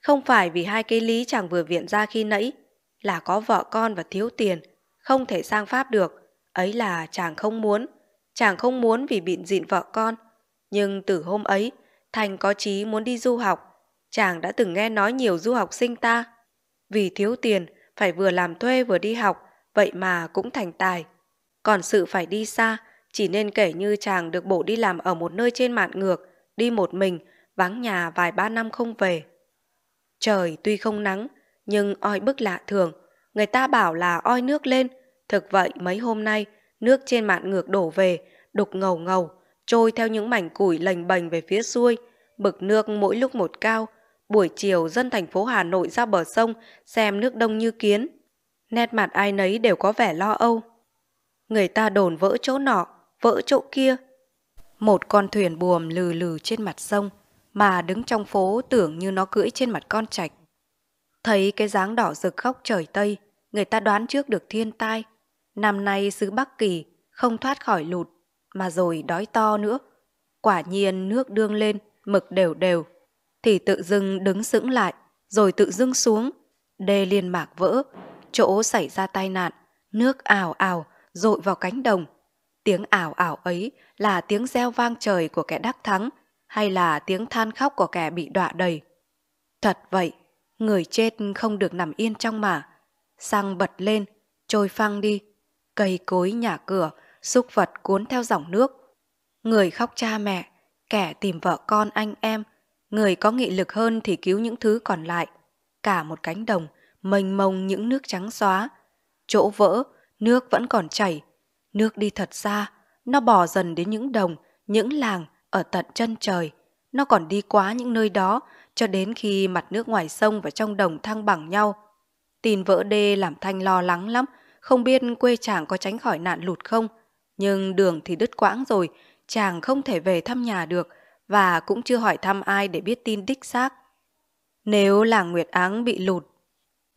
không phải vì hai cái lý chàng vừa viện ra khi nãy là có vợ con và thiếu tiền, không thể sang Pháp được. Ấy là chàng không muốn chàng không muốn vì bịn dịn vợ con. Nhưng từ hôm ấy, Thành có chí muốn đi du học. Chàng đã từng nghe nói nhiều du học sinh ta. Vì thiếu tiền, phải vừa làm thuê vừa đi học, vậy mà cũng thành tài. Còn sự phải đi xa, chỉ nên kể như chàng được bổ đi làm ở một nơi trên mạn ngược, đi một mình, vắng nhà vài ba năm không về. Trời tuy không nắng, nhưng oi bức lạ thường. Người ta bảo là oi nước lên. Thực vậy mấy hôm nay, Nước trên mạn ngược đổ về, đục ngầu ngầu, trôi theo những mảnh củi lành bềnh về phía xuôi, bực nước mỗi lúc một cao. Buổi chiều dân thành phố Hà Nội ra bờ sông xem nước đông như kiến. Nét mặt ai nấy đều có vẻ lo âu. Người ta đồn vỡ chỗ nọ, vỡ chỗ kia. Một con thuyền buồm lừ lừ trên mặt sông mà đứng trong phố tưởng như nó cưỡi trên mặt con trạch. Thấy cái dáng đỏ rực khóc trời Tây, người ta đoán trước được thiên tai – Năm nay xứ Bắc Kỳ không thoát khỏi lụt, mà rồi đói to nữa. Quả nhiên nước đương lên, mực đều đều, thì tự dưng đứng sững lại, rồi tự dưng xuống, đê liên mạc vỡ, chỗ xảy ra tai nạn, nước ảo ảo dội vào cánh đồng. Tiếng ảo ảo ấy là tiếng reo vang trời của kẻ đắc thắng hay là tiếng than khóc của kẻ bị đọa đầy. Thật vậy, người chết không được nằm yên trong mà. Sang bật lên, trôi phăng đi, cây cối nhà cửa, súc vật cuốn theo dòng nước. Người khóc cha mẹ, kẻ tìm vợ con anh em, người có nghị lực hơn thì cứu những thứ còn lại. Cả một cánh đồng, mênh mông những nước trắng xóa. Chỗ vỡ, nước vẫn còn chảy. Nước đi thật xa, nó bò dần đến những đồng, những làng ở tận chân trời. Nó còn đi quá những nơi đó cho đến khi mặt nước ngoài sông và trong đồng thăng bằng nhau. Tin vỡ đê làm Thanh lo lắng lắm, không biết quê chàng có tránh khỏi nạn lụt không, nhưng đường thì đứt quãng rồi, chàng không thể về thăm nhà được và cũng chưa hỏi thăm ai để biết tin đích xác. Nếu làng Nguyệt Áng bị lụt,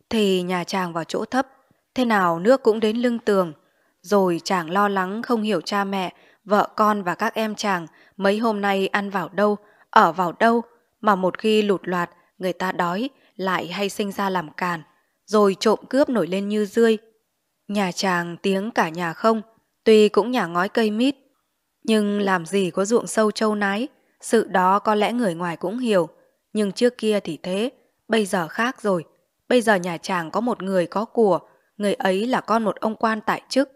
thì nhà chàng vào chỗ thấp, thế nào nước cũng đến lưng tường. Rồi chàng lo lắng không hiểu cha mẹ, vợ con và các em chàng mấy hôm nay ăn vào đâu, ở vào đâu, mà một khi lụt loạt, người ta đói, lại hay sinh ra làm càn, rồi trộm cướp nổi lên như rươi. Nhà chàng tiếng cả nhà không, tuy cũng nhà ngói cây mít, nhưng làm gì có ruộng sâu châu nái, sự đó có lẽ người ngoài cũng hiểu, nhưng trước kia thì thế, bây giờ khác rồi. Bây giờ nhà chàng có một người có của, người ấy là con một ông quan tại chức.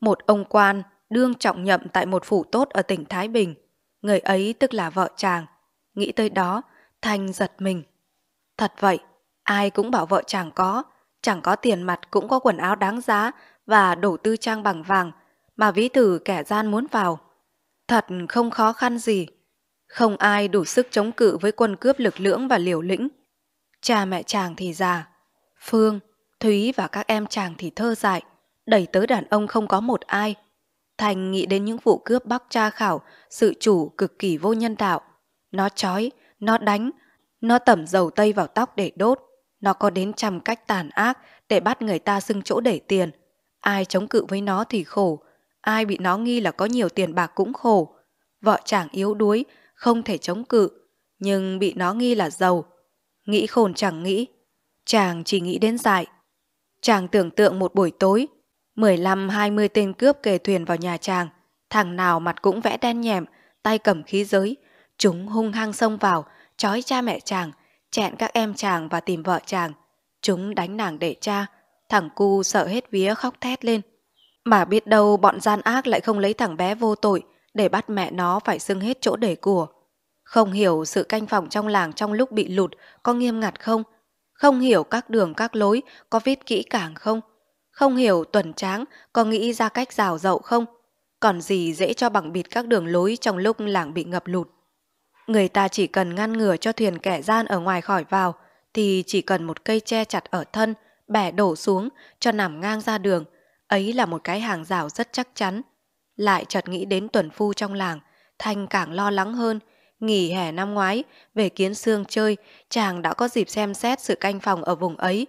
Một ông quan đương trọng nhậm tại một phủ tốt ở tỉnh Thái Bình. Người ấy tức là vợ chàng. Nghĩ tới đó, Thanh giật mình. Thật vậy, ai cũng bảo vợ chàng có, chẳng có tiền mặt cũng có quần áo đáng giá và đổ tư trang bằng vàng mà ví tử kẻ gian muốn vào. Thật không khó khăn gì. Không ai đủ sức chống cự với quân cướp lực lưỡng và liều lĩnh. Cha mẹ chàng thì già, Phương, Thúy và các em chàng thì thơ dại, đẩy tới đàn ông không có một ai. Thành nghĩ đến những vụ cướp bắc tra khảo, sự chủ cực kỳ vô nhân đạo. Nó chói, nó đánh, nó tẩm dầu tây vào tóc để đốt. Nó có đến trăm cách tàn ác để bắt người ta xưng chỗ để tiền. Ai chống cự với nó thì khổ, ai bị nó nghi là có nhiều tiền bạc cũng khổ. Vợ chàng yếu đuối, không thể chống cự, nhưng bị nó nghi là giàu. Nghĩ khôn chẳng nghĩ, chàng chỉ nghĩ đến dại. Chàng tưởng tượng một buổi tối, 15-20 tên cướp kề thuyền vào nhà chàng, thằng nào mặt cũng vẽ đen nhèm, tay cầm khí giới. Chúng hung hăng xông vào, trói cha mẹ chàng, chẹn các em chàng và tìm vợ chàng. Chúng đánh nàng để cha, thằng cu sợ hết vía khóc thét lên. Mà biết đâu bọn gian ác lại không lấy thằng bé vô tội để bắt mẹ nó phải xưng hết chỗ để của. Không hiểu sự canh phòng trong làng trong lúc bị lụt có nghiêm ngặt không? Không hiểu các đường các lối có viết kỹ càng không? Không hiểu tuần tráng có nghĩ ra cách rào rậu không? Còn gì dễ cho bằng bịt các đường lối trong lúc làng bị ngập lụt? Người ta chỉ cần ngăn ngừa cho thuyền kẻ gian ở ngoài khỏi vào, thì chỉ cần một cây che chặt ở thân, bẻ đổ xuống, cho nằm ngang ra đường. Ấy là một cái hàng rào rất chắc chắn. Lại chợt nghĩ đến tuần phu trong làng, Thanh càng lo lắng hơn. Nghỉ hè năm ngoái, về kiến xương chơi, chàng đã có dịp xem xét sự canh phòng ở vùng ấy.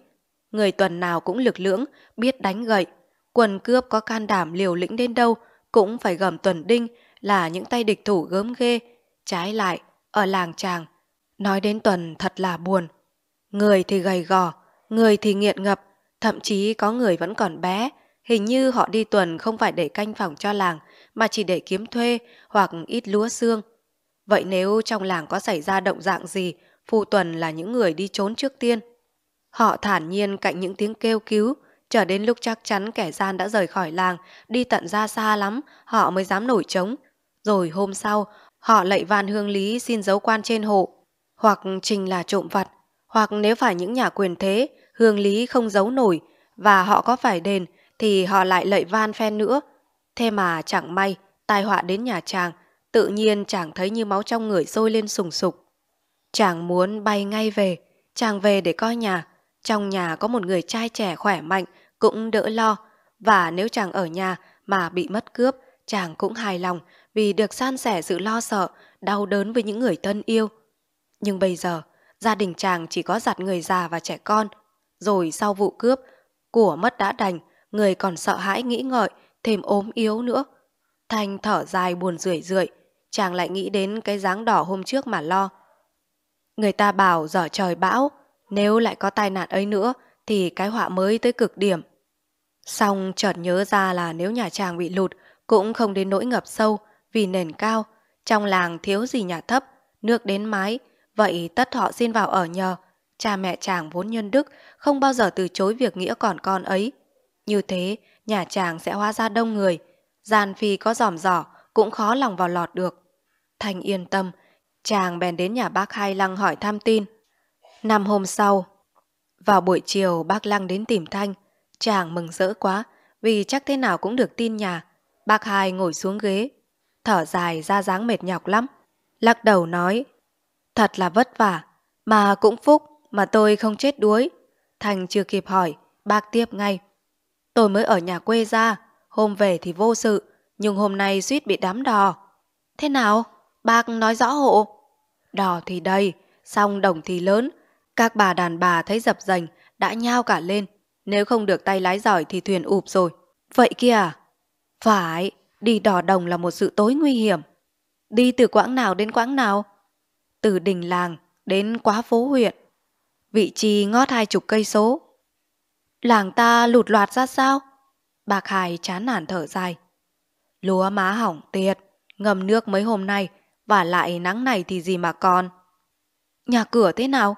Người tuần nào cũng lực lưỡng, biết đánh gậy. Quần cướp có can đảm liều lĩnh đến đâu, cũng phải gầm tuần đinh là những tay địch thủ gớm ghê. Trái lại, ở làng chàng. Nói đến Tuần thật là buồn. Người thì gầy gò, người thì nghiện ngập, thậm chí có người vẫn còn bé. Hình như họ đi tuần không phải để canh phòng cho làng, mà chỉ để kiếm thuê hoặc ít lúa xương. Vậy nếu trong làng có xảy ra động dạng gì, phu tuần là những người đi trốn trước tiên. Họ thản nhiên cạnh những tiếng kêu cứu, chờ đến lúc chắc chắn kẻ gian đã rời khỏi làng, đi tận ra xa lắm, họ mới dám nổi trống. Rồi hôm sau, Họ lạy van hương lý xin giấu quan trên hộ, hoặc trình là trộm vặt, hoặc nếu phải những nhà quyền thế, hương lý không giấu nổi và họ có phải đền thì họ lại lạy van phen nữa. Thế mà chẳng may, tai họa đến nhà chàng, tự nhiên chàng thấy như máu trong người sôi lên sùng sục. Chàng muốn bay ngay về, chàng về để coi nhà. Trong nhà có một người trai trẻ khỏe mạnh, cũng đỡ lo, và nếu chàng ở nhà mà bị mất cướp, chàng cũng hài lòng vì được san sẻ sự lo sợ, đau đớn với những người thân yêu. Nhưng bây giờ, gia đình chàng chỉ có giặt người già và trẻ con. Rồi sau vụ cướp, của mất đã đành, người còn sợ hãi nghĩ ngợi, thêm ốm yếu nữa. Thanh thở dài buồn rười rượi, chàng lại nghĩ đến cái dáng đỏ hôm trước mà lo. Người ta bảo dở trời bão, nếu lại có tai nạn ấy nữa thì cái họa mới tới cực điểm. Xong chợt nhớ ra là nếu nhà chàng bị lụt cũng không đến nỗi ngập sâu, vì nền cao, trong làng thiếu gì nhà thấp, nước đến mái, vậy tất họ xin vào ở nhờ. Cha mẹ chàng vốn nhân đức, không bao giờ từ chối việc nghĩa còn con ấy. Như thế, nhà chàng sẽ hóa ra đông người, gian phi có giòm giỏ cũng khó lòng vào lọt được. Thành yên tâm, chàng bèn đến nhà bác Hai Lăng hỏi tham tin. Năm hôm sau, vào buổi chiều bác Lăng đến tìm Thanh, chàng mừng rỡ quá vì chắc thế nào cũng được tin nhà. Bác Hai ngồi xuống ghế thở dài ra dáng mệt nhọc lắm, lắc đầu nói, thật là vất vả, mà cũng phúc mà tôi không chết đuối. Thành chưa kịp hỏi, bác tiếp ngay. Tôi mới ở nhà quê ra, hôm về thì vô sự, nhưng hôm nay suýt bị đám đò. Thế nào? Bác nói rõ hộ. Đò thì đầy, xong đồng thì lớn. Các bà đàn bà thấy dập dành, đã nhao cả lên. Nếu không được tay lái giỏi thì thuyền ụp rồi. Vậy kia Phải, đi đỏ đồng là một sự tối nguy hiểm. Đi từ quãng nào đến quãng nào? Từ đình làng đến quá phố huyện. Vị trí ngót hai chục cây số. Làng ta lụt loạt ra sao? Bạc Hải chán nản thở dài. Lúa má hỏng tiệt, ngầm nước mấy hôm nay, và lại nắng này thì gì mà còn. Nhà cửa thế nào?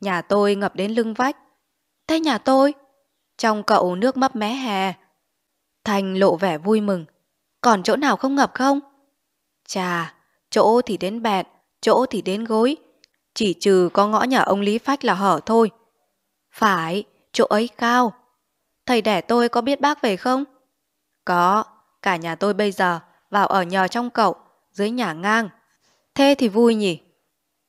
Nhà tôi ngập đến lưng vách. Thế nhà tôi? Trong cậu nước mấp mé hè. Thành lộ vẻ vui mừng, còn chỗ nào không ngập không? Chà, chỗ thì đến bẹt, chỗ thì đến gối, chỉ trừ có ngõ nhà ông Lý Phách là hở thôi. Phải, chỗ ấy cao. Thầy đẻ tôi có biết bác về không? Có, cả nhà tôi bây giờ vào ở nhờ trong cậu, dưới nhà ngang. Thế thì vui nhỉ?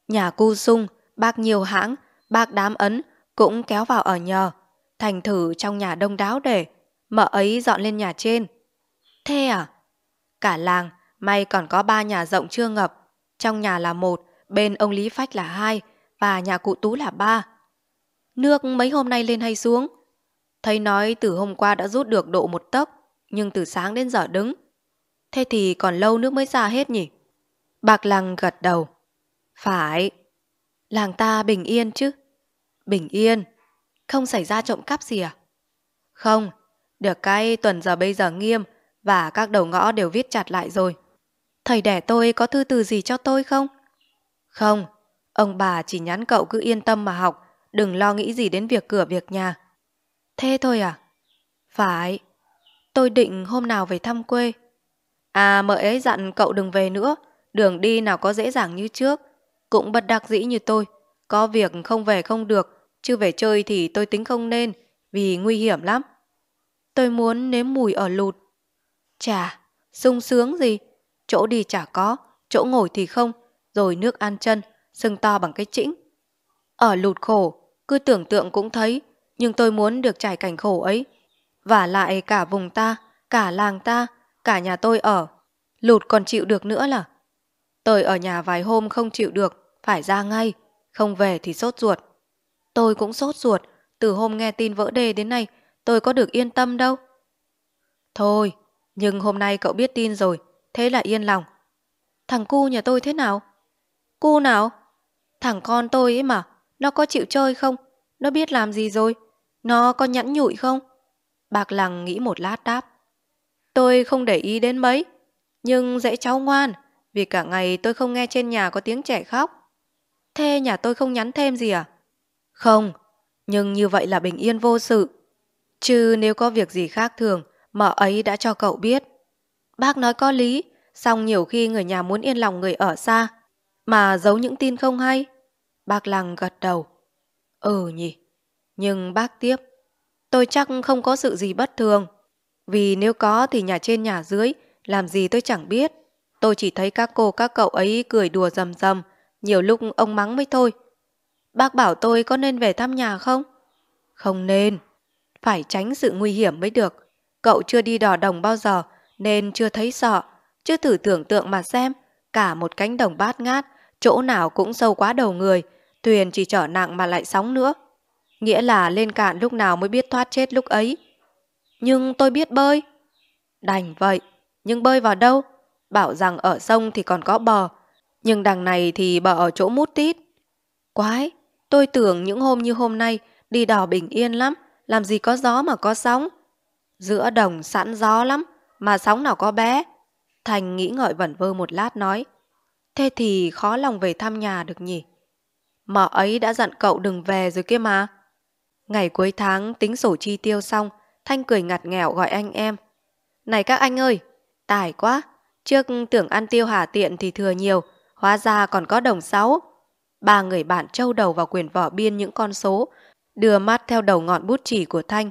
Nhà cu sung, bác nhiều hãng, bác đám ấn cũng kéo vào ở nhờ. Thành thử trong nhà đông đáo để, mợ ấy dọn lên nhà trên. Thế à? Cả làng, may còn có ba nhà rộng chưa ngập. Trong nhà là một, bên ông Lý Phách là hai và nhà cụ Tú là ba. Nước mấy hôm nay lên hay xuống? Thấy nói từ hôm qua đã rút được độ một tấc, nhưng từ sáng đến giờ đứng. Thế thì còn lâu nước mới ra hết nhỉ? Bạc lăng gật đầu. Phải. Làng ta bình yên chứ? Bình yên. Không xảy ra trộm cắp gì à? Không. Được cái tuần giờ bây giờ nghiêm, và các đầu ngõ đều viết chặt lại rồi. Thầy đẻ tôi có thư từ gì cho tôi không? Không, ông bà chỉ nhắn cậu cứ yên tâm mà học, đừng lo nghĩ gì đến việc cửa việc nhà. Thế thôi à? Phải, tôi định hôm nào về thăm quê. À mợ ấy dặn cậu đừng về nữa, đường đi nào có dễ dàng như trước. Cũng bất đắc dĩ như tôi, có việc không về không được, chứ về chơi thì tôi tính không nên, vì nguy hiểm lắm. Tôi muốn nếm mùi ở lụt Chà, sung sướng gì, chỗ đi chả có, chỗ ngồi thì không, rồi nước ăn chân, sưng to bằng cái chĩnh. Ở lụt khổ, cứ tưởng tượng cũng thấy, nhưng tôi muốn được trải cảnh khổ ấy. Và lại cả vùng ta, cả làng ta, cả nhà tôi ở, lụt còn chịu được nữa là. Tôi ở nhà vài hôm không chịu được, phải ra ngay, không về thì sốt ruột. Tôi cũng sốt ruột, từ hôm nghe tin vỡ đề đến nay, tôi có được yên tâm đâu. Thôi, nhưng hôm nay cậu biết tin rồi, thế là yên lòng. Thằng cu nhà tôi thế nào? Cu nào? Thằng con tôi ấy mà, nó có chịu chơi không? Nó biết làm gì rồi? Nó có nhẫn nhụi không? Bạc lằng nghĩ một lát đáp. Tôi không để ý đến mấy, nhưng dễ cháu ngoan, vì cả ngày tôi không nghe trên nhà có tiếng trẻ khóc. Thế nhà tôi không nhắn thêm gì à? Không, nhưng như vậy là bình yên vô sự. Chứ nếu có việc gì khác thường, mà ấy đã cho cậu biết. Bác nói có lý, song nhiều khi người nhà muốn yên lòng người ở xa, mà giấu những tin không hay. Bác Lăng gật đầu. Ừ nhỉ, nhưng bác tiếp. Tôi chắc không có sự gì bất thường, vì nếu có thì nhà trên nhà dưới, làm gì tôi chẳng biết. Tôi chỉ thấy các cô các cậu ấy cười đùa rầm rầm, nhiều lúc ông mắng mới thôi. Bác bảo tôi có nên về thăm nhà không? Không nên, phải tránh sự nguy hiểm mới được. Cậu chưa đi đò đồng bao giờ nên chưa thấy sợ, chưa thử tưởng tượng mà xem, cả một cánh đồng bát ngát, chỗ nào cũng sâu quá đầu người, thuyền chỉ trở nặng mà lại sóng nữa. Nghĩa là lên cạn lúc nào mới biết thoát chết lúc ấy. Nhưng tôi biết bơi. Đành vậy, nhưng bơi vào đâu? Bảo rằng ở sông thì còn có bờ, nhưng đằng này thì bờ ở chỗ mút tít. Quái, tôi tưởng những hôm như hôm nay đi đò bình yên lắm, làm gì có gió mà có sóng. Giữa đồng sẵn gió lắm, mà sóng nào có bé. Thành nghĩ ngợi vẩn vơ một lát nói, thế thì khó lòng về thăm nhà được nhỉ. Mợ ấy đã dặn cậu đừng về rồi kia mà. Ngày cuối tháng tính sổ chi tiêu xong, Thanh cười ngặt nghèo gọi anh em. Này các anh ơi, tài quá, trước tưởng ăn tiêu hà tiện thì thừa nhiều, hóa ra còn có đồng sáu. Ba người bạn trâu đầu vào quyền vỏ biên những con số, đưa mắt theo đầu ngọn bút chỉ của Thanh.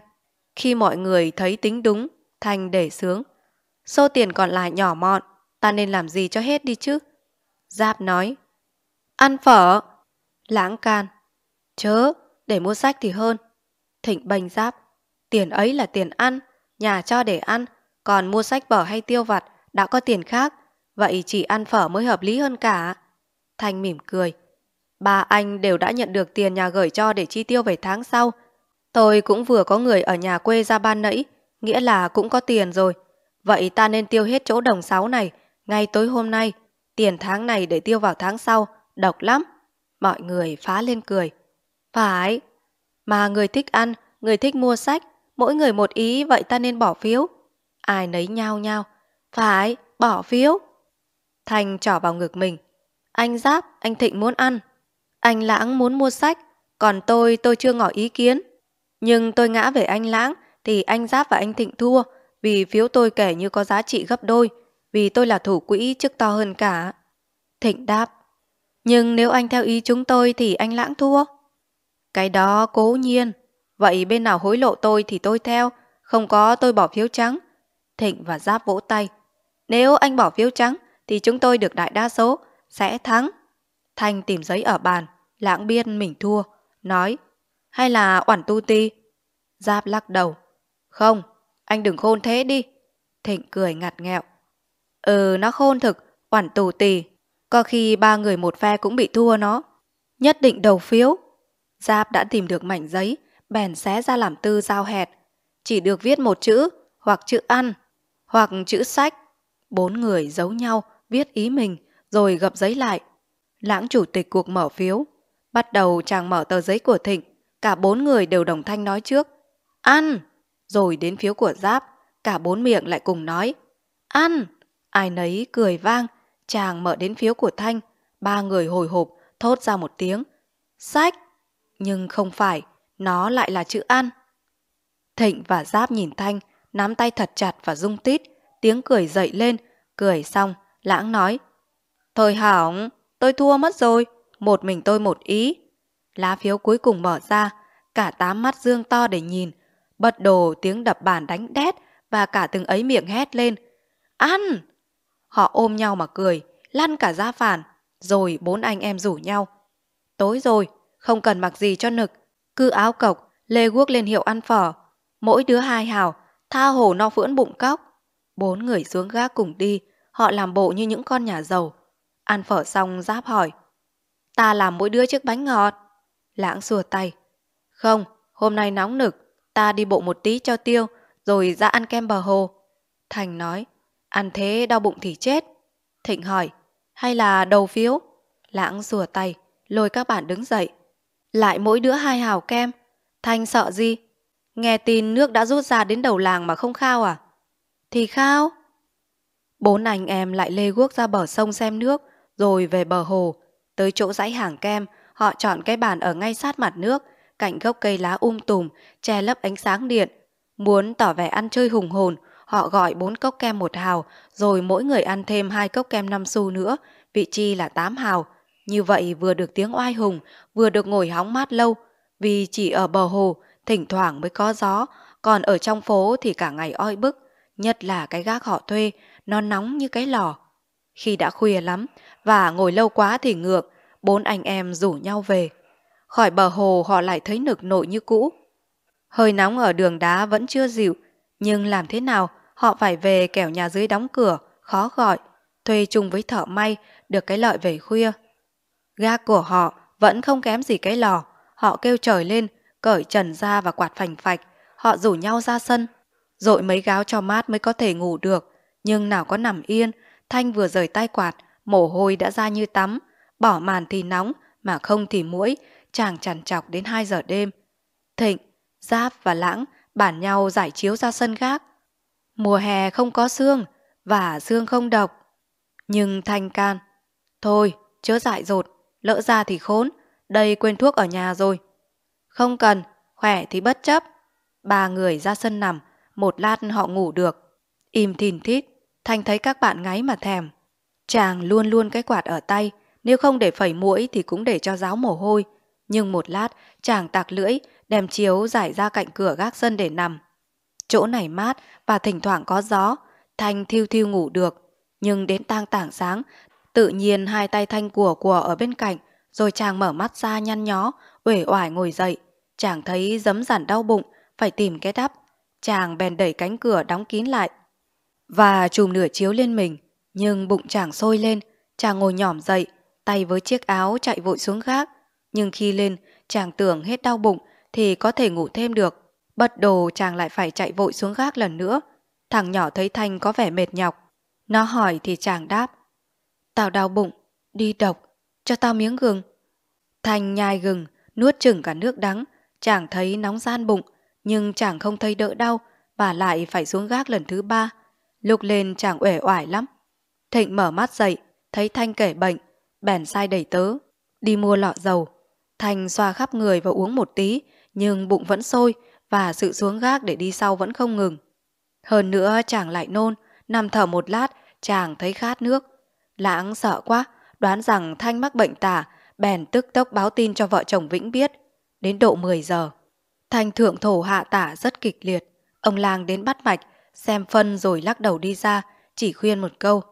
Khi mọi người thấy tính đúng, Thành để sướng. Số tiền còn lại nhỏ mọn, ta nên làm gì cho hết đi chứ? Giáp nói. Ăn phở. Lãng can. Chớ, để mua sách thì hơn. Thịnh bành giáp. Tiền ấy là tiền ăn, nhà cho để ăn, còn mua sách vở hay tiêu vặt đã có tiền khác, vậy chỉ ăn phở mới hợp lý hơn cả. Thành mỉm cười. Ba anh đều đã nhận được tiền nhà gửi cho để chi tiêu về tháng sau, Tôi cũng vừa có người ở nhà quê ra ban nãy, nghĩa là cũng có tiền rồi. Vậy ta nên tiêu hết chỗ đồng sáu này, ngay tối hôm nay, tiền tháng này để tiêu vào tháng sau, độc lắm. Mọi người phá lên cười. Phải, mà người thích ăn, người thích mua sách, mỗi người một ý vậy ta nên bỏ phiếu. Ai nấy nhao nhao, phải, bỏ phiếu. Thành trỏ vào ngực mình. Anh Giáp, anh Thịnh muốn ăn. Anh Lãng muốn mua sách, còn tôi tôi chưa ngỏ ý kiến. Nhưng tôi ngã về anh Lãng thì anh Giáp và anh Thịnh thua vì phiếu tôi kể như có giá trị gấp đôi vì tôi là thủ quỹ chức to hơn cả. Thịnh đáp Nhưng nếu anh theo ý chúng tôi thì anh Lãng thua. Cái đó cố nhiên. Vậy bên nào hối lộ tôi thì tôi theo không có tôi bỏ phiếu trắng. Thịnh và Giáp vỗ tay. Nếu anh bỏ phiếu trắng thì chúng tôi được đại đa số, sẽ thắng. Thanh tìm giấy ở bàn, lãng biên mình thua, nói hay là oản tu ti? Giáp lắc đầu. Không, anh đừng khôn thế đi. Thịnh cười ngặt nghẹo. Ừ, nó khôn thực, oản tù tì. Có khi ba người một phe cũng bị thua nó. Nhất định đầu phiếu. Giáp đã tìm được mảnh giấy, bèn xé ra làm tư giao hẹt. Chỉ được viết một chữ, hoặc chữ ăn, hoặc chữ sách. Bốn người giấu nhau, viết ý mình, rồi gập giấy lại. Lãng chủ tịch cuộc mở phiếu. Bắt đầu chàng mở tờ giấy của Thịnh, Cả bốn người đều đồng thanh nói trước. Ăn! Rồi đến phiếu của Giáp, cả bốn miệng lại cùng nói. Ăn! Ai nấy cười vang, chàng mở đến phiếu của Thanh. Ba người hồi hộp, thốt ra một tiếng. Sách! Nhưng không phải, nó lại là chữ ăn. Thịnh và Giáp nhìn Thanh, nắm tay thật chặt và rung tít, tiếng cười dậy lên, cười xong, lãng nói. Thôi hỏng, tôi thua mất rồi, một mình tôi một ý, lá phiếu cuối cùng bỏ ra, cả tám mắt dương to để nhìn, bật đồ tiếng đập bàn đánh đét và cả từng ấy miệng hét lên. Ăn! Họ ôm nhau mà cười, lăn cả ra phản, rồi bốn anh em rủ nhau. Tối rồi, không cần mặc gì cho nực, cứ áo cộc, lê guốc lên hiệu ăn phở. Mỗi đứa hai hào, tha hồ no phưỡn bụng cóc. Bốn người xuống gác cùng đi, họ làm bộ như những con nhà giàu. Ăn phở xong giáp hỏi, ta làm mỗi đứa chiếc bánh ngọt. Lãng xùa tay. Không, hôm nay nóng nực, ta đi bộ một tí cho tiêu, rồi ra ăn kem bờ hồ. Thành nói, ăn thế đau bụng thì chết. Thịnh hỏi, hay là đầu phiếu? Lãng rùa tay, lôi các bạn đứng dậy. Lại mỗi đứa hai hào kem. Thành sợ gì? Nghe tin nước đã rút ra đến đầu làng mà không khao à? Thì khao. Bốn anh em lại lê guốc ra bờ sông xem nước, rồi về bờ hồ, tới chỗ dãy hàng kem, Họ chọn cái bàn ở ngay sát mặt nước, cạnh gốc cây lá um tùm, che lấp ánh sáng điện. Muốn tỏ vẻ ăn chơi hùng hồn, họ gọi bốn cốc kem một hào, rồi mỗi người ăn thêm hai cốc kem năm xu nữa, vị chi là tám hào. Như vậy vừa được tiếng oai hùng, vừa được ngồi hóng mát lâu, vì chỉ ở bờ hồ, thỉnh thoảng mới có gió, còn ở trong phố thì cả ngày oi bức, nhất là cái gác họ thuê, nó nóng như cái lò. Khi đã khuya lắm, và ngồi lâu quá thì ngược, bốn anh em rủ nhau về. Khỏi bờ hồ họ lại thấy nực nổi như cũ. Hơi nóng ở đường đá vẫn chưa dịu, nhưng làm thế nào họ phải về kẻo nhà dưới đóng cửa, khó gọi, thuê chung với thợ may, được cái lợi về khuya. ga của họ vẫn không kém gì cái lò, họ kêu trời lên, cởi trần ra và quạt phành phạch, họ rủ nhau ra sân, dội mấy gáo cho mát mới có thể ngủ được, nhưng nào có nằm yên, Thanh vừa rời tay quạt, mồ hôi đã ra như tắm, bỏ màn thì nóng, mà không thì mũi, chàng chằn chọc đến 2 giờ đêm. Thịnh, Giáp và Lãng bản nhau giải chiếu ra sân khác Mùa hè không có xương, và xương không độc. Nhưng Thanh can, thôi, chớ dại dột, lỡ ra thì khốn, đây quên thuốc ở nhà rồi. Không cần, khỏe thì bất chấp. Ba người ra sân nằm, một lát họ ngủ được. Im thìn thít, Thanh thấy các bạn ngáy mà thèm. Chàng luôn luôn cái quạt ở tay, nếu không để phẩy mũi thì cũng để cho ráo mồ hôi. Nhưng một lát, chàng tạc lưỡi, đem chiếu giải ra cạnh cửa gác sân để nằm. Chỗ này mát và thỉnh thoảng có gió, Thanh thiêu thiêu ngủ được. Nhưng đến tang tảng sáng, tự nhiên hai tay Thanh của của ở bên cạnh, rồi chàng mở mắt ra nhăn nhó, uể oải ngồi dậy. Chàng thấy giấm giản đau bụng, phải tìm cái đắp. Chàng bèn đẩy cánh cửa đóng kín lại và chùm nửa chiếu lên mình. Nhưng bụng chàng sôi lên, chàng ngồi nhỏm dậy, tay với chiếc áo chạy vội xuống gác. Nhưng khi lên, chàng tưởng hết đau bụng thì có thể ngủ thêm được. Bật đồ chàng lại phải chạy vội xuống gác lần nữa. Thằng nhỏ thấy Thanh có vẻ mệt nhọc. Nó hỏi thì chàng đáp. Tao đau bụng, đi độc, cho tao miếng gừng. Thanh nhai gừng, nuốt chừng cả nước đắng. Chàng thấy nóng gian bụng, nhưng chàng không thấy đỡ đau và lại phải xuống gác lần thứ ba. Lúc lên chàng uể oải lắm. Thịnh mở mắt dậy, thấy Thanh kể bệnh, Bèn sai đẩy tớ, đi mua lọ dầu. Thành xoa khắp người và uống một tí, nhưng bụng vẫn sôi và sự xuống gác để đi sau vẫn không ngừng. Hơn nữa chàng lại nôn, nằm thở một lát, chàng thấy khát nước. Lãng sợ quá, đoán rằng Thanh mắc bệnh tả, bèn tức tốc báo tin cho vợ chồng Vĩnh biết. Đến độ 10 giờ, Thanh thượng thổ hạ tả rất kịch liệt. Ông lang đến bắt mạch, xem phân rồi lắc đầu đi ra, chỉ khuyên một câu.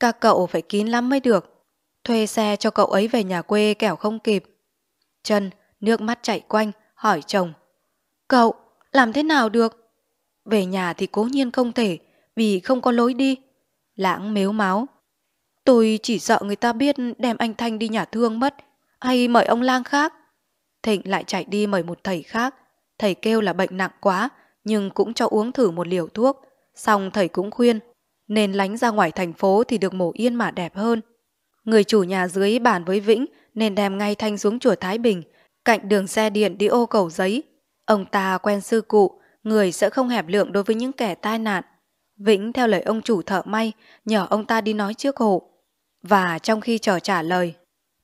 Các cậu phải kín lắm mới được, thuê xe cho cậu ấy về nhà quê kẻo không kịp. Trần, nước mắt chảy quanh, hỏi chồng. Cậu, làm thế nào được? Về nhà thì cố nhiên không thể, vì không có lối đi. Lãng mếu máu. Tôi chỉ sợ người ta biết đem anh Thanh đi nhà thương mất, hay mời ông lang khác. Thịnh lại chạy đi mời một thầy khác. Thầy kêu là bệnh nặng quá, nhưng cũng cho uống thử một liều thuốc. Xong thầy cũng khuyên, nên lánh ra ngoài thành phố thì được mổ yên mà đẹp hơn. Người chủ nhà dưới bàn với Vĩnh nên đem ngay Thanh xuống chùa Thái Bình, cạnh đường xe điện đi ô cầu giấy. Ông ta quen sư cụ, người sẽ không hẹp lượng đối với những kẻ tai nạn. Vĩnh theo lời ông chủ thợ may, nhờ ông ta đi nói trước hộ. Và trong khi chờ trả lời,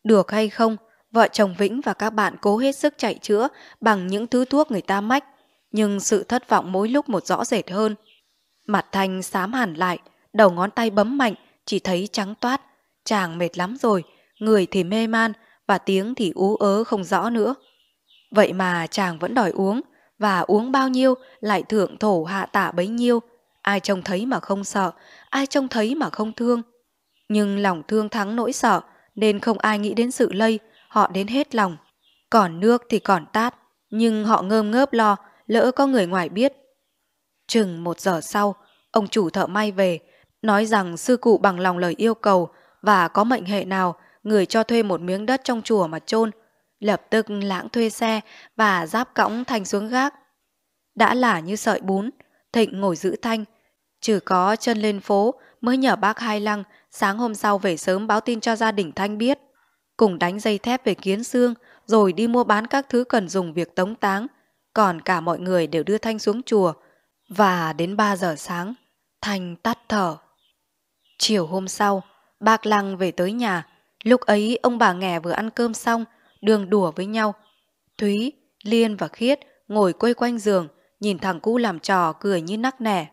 được hay không, vợ chồng Vĩnh và các bạn cố hết sức chạy chữa bằng những thứ thuốc người ta mách, nhưng sự thất vọng mỗi lúc một rõ rệt hơn. Mặt Thanh xám hẳn lại, đầu ngón tay bấm mạnh, chỉ thấy trắng toát, Chàng mệt lắm rồi, người thì mê man và tiếng thì ú ớ không rõ nữa. Vậy mà chàng vẫn đòi uống, và uống bao nhiêu lại thượng thổ hạ tạ bấy nhiêu. Ai trông thấy mà không sợ, ai trông thấy mà không thương. Nhưng lòng thương thắng nỗi sợ, nên không ai nghĩ đến sự lây, họ đến hết lòng. Còn nước thì còn tát, nhưng họ ngơm ngớp lo, lỡ có người ngoài biết. Chừng một giờ sau, ông chủ thợ may về, nói rằng sư cụ bằng lòng lời yêu cầu và có mệnh hệ nào người cho thuê một miếng đất trong chùa mà chôn lập tức lãng thuê xe và giáp cõng Thanh xuống gác. Đã lả như sợi bún, Thịnh ngồi giữ Thanh, trừ có chân lên phố mới nhờ bác Hai Lăng sáng hôm sau về sớm báo tin cho gia đình Thanh biết. Cùng đánh dây thép về kiến xương rồi đi mua bán các thứ cần dùng việc tống táng, còn cả mọi người đều đưa Thanh xuống chùa và đến 3 giờ sáng, Thanh tắt thở. Chiều hôm sau, Bạc lăng về tới nhà, lúc ấy ông bà nghè vừa ăn cơm xong, đường đùa với nhau. Thúy, Liên và Khiết ngồi quây quanh giường, nhìn thằng cu làm trò cười như nắc nẻ.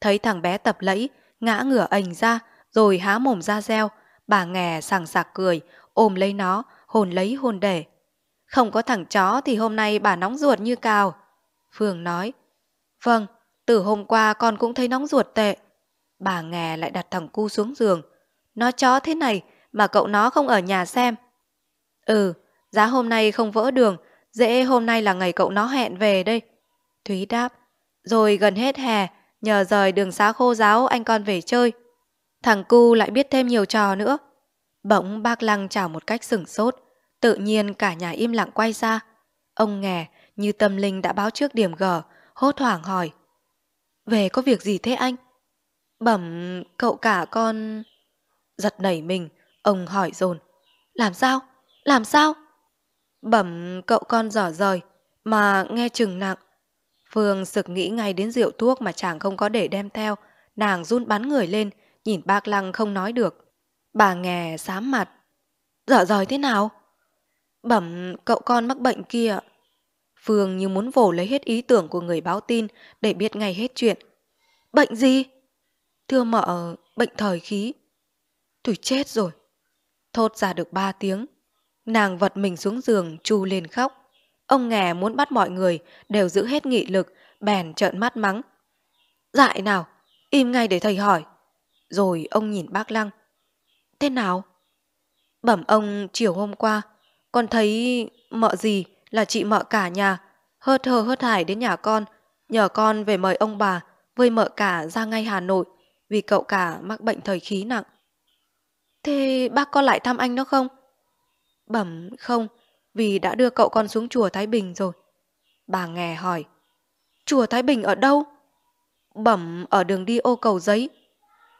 Thấy thằng bé tập lẫy, ngã ngửa ảnh ra, rồi há mồm ra reo, bà nghè sảng sạc cười, ôm lấy nó, hồn lấy hồn để. Không có thằng chó thì hôm nay bà nóng ruột như cào. Phương nói, vâng, từ hôm qua con cũng thấy nóng ruột tệ. Bà nghè lại đặt thằng cu xuống giường, nó chó thế này mà cậu nó không ở nhà xem. Ừ, giá hôm nay không vỡ đường, dễ hôm nay là ngày cậu nó hẹn về đây. Thúy đáp, rồi gần hết hè, nhờ rời đường xá khô giáo anh con về chơi. Thằng cu lại biết thêm nhiều trò nữa. Bỗng bác Lăng chào một cách sửng sốt, tự nhiên cả nhà im lặng quay ra. Ông nghè như tâm linh đã báo trước điểm gở, hốt hoảng hỏi. Về có việc gì thế anh? Bẩm cậu cả con... Giật nảy mình, ông hỏi dồn Làm sao? Làm sao? Bẩm cậu con dở rời, mà nghe chừng nặng. Phương sực nghĩ ngay đến rượu thuốc mà chàng không có để đem theo, nàng run bắn người lên, nhìn bác lăng không nói được. Bà nghe xám mặt. Dở rời thế nào? Bẩm cậu con mắc bệnh kia. Phương như muốn vồ lấy hết ý tưởng của người báo tin để biết ngay hết chuyện. Bệnh gì? Thưa mợ, bệnh thời khí. Tôi chết rồi. Thốt ra được ba tiếng. Nàng vật mình xuống giường chu lên khóc. Ông nghè muốn bắt mọi người đều giữ hết nghị lực, bèn trợn mắt mắng. Dại nào, im ngay để thầy hỏi. Rồi ông nhìn bác Lăng. Thế nào? Bẩm ông chiều hôm qua, con thấy mợ gì là chị mợ cả nhà, hớt hơ hớt hải đến nhà con, nhờ con về mời ông bà với mợ cả ra ngay Hà Nội vì cậu cả mắc bệnh thời khí nặng. Thế bác có lại thăm anh nó không? Bẩm không, vì đã đưa cậu con xuống chùa Thái Bình rồi. Bà nghe hỏi, chùa Thái Bình ở đâu? Bẩm ở đường đi ô cầu giấy.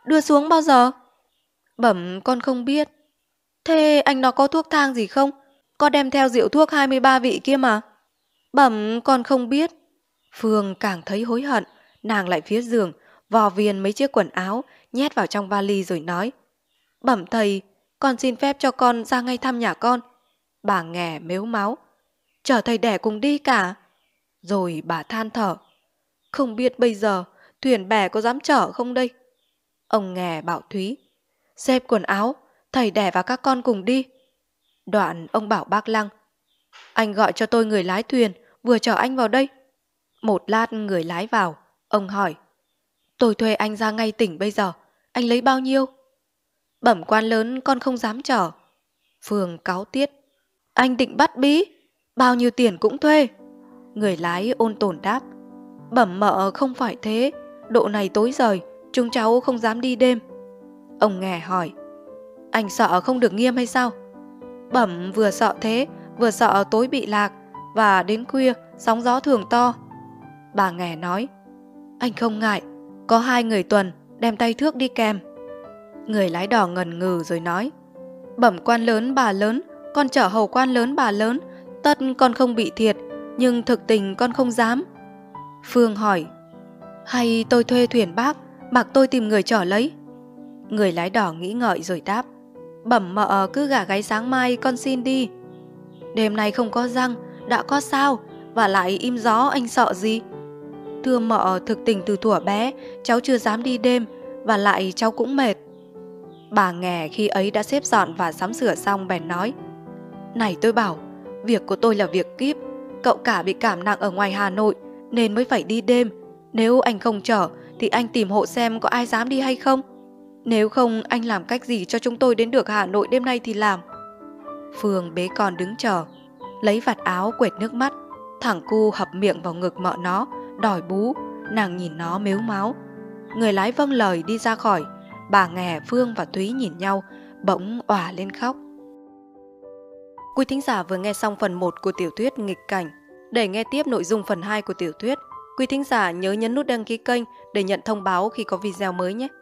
Đưa xuống bao giờ? Bẩm con không biết. Thế anh nó có thuốc thang gì không? Có đem theo rượu thuốc 23 vị kia mà. Bẩm con không biết. Phương càng thấy hối hận, nàng lại phía giường, vò viền mấy chiếc quần áo, nhét vào trong vali rồi nói. Bẩm thầy, con xin phép cho con ra ngay thăm nhà con. Bà nghè mếu máu. Chở thầy đẻ cùng đi cả. Rồi bà than thở. Không biết bây giờ thuyền bè có dám chở không đây? Ông nghè bảo Thúy. Xếp quần áo, thầy đẻ và các con cùng đi. Đoạn ông bảo bác Lăng. Anh gọi cho tôi người lái thuyền, vừa chở anh vào đây. Một lát người lái vào, ông hỏi. Tôi thuê anh ra ngay tỉnh bây giờ, anh lấy bao nhiêu? Bẩm quan lớn con không dám trở. phường cáo tiết. Anh định bắt bí, bao nhiêu tiền cũng thuê. Người lái ôn tồn đáp. Bẩm mợ không phải thế, độ này tối rời, chúng cháu không dám đi đêm. Ông nghe hỏi. Anh sợ không được nghiêm hay sao? Bẩm vừa sợ thế, vừa sợ tối bị lạc, và đến khuya sóng gió thường to. Bà nghe nói, anh không ngại, có hai người tuần đem tay thước đi kèm. Người lái đò ngần ngừ rồi nói Bẩm quan lớn bà lớn Con chở hầu quan lớn bà lớn Tất con không bị thiệt Nhưng thực tình con không dám Phương hỏi Hay tôi thuê thuyền bác Bạc tôi tìm người trở lấy Người lái đỏ nghĩ ngợi rồi đáp Bẩm mợ cứ gả gái sáng mai con xin đi Đêm nay không có răng Đã có sao Và lại im gió anh sợ gì Thưa mợ thực tình từ thuở bé Cháu chưa dám đi đêm Và lại cháu cũng mệt Bà nghè khi ấy đã xếp dọn và sắm sửa xong bèn nói Này tôi bảo, việc của tôi là việc kíp Cậu cả bị cảm nặng ở ngoài Hà Nội Nên mới phải đi đêm Nếu anh không chở thì anh tìm hộ xem có ai dám đi hay không Nếu không anh làm cách gì cho chúng tôi đến được Hà Nội đêm nay thì làm Phương bế con đứng chờ Lấy vạt áo quệt nước mắt Thẳng cu hập miệng vào ngực mợ nó Đòi bú Nàng nhìn nó mếu máu Người lái vâng lời đi ra khỏi bà nghè Phương và Thúy nhìn nhau, bỗng òa lên khóc. Quý thính giả vừa nghe xong phần 1 của tiểu thuyết Nghịch Cảnh. Để nghe tiếp nội dung phần 2 của tiểu thuyết, quý thính giả nhớ nhấn nút đăng ký kênh để nhận thông báo khi có video mới nhé.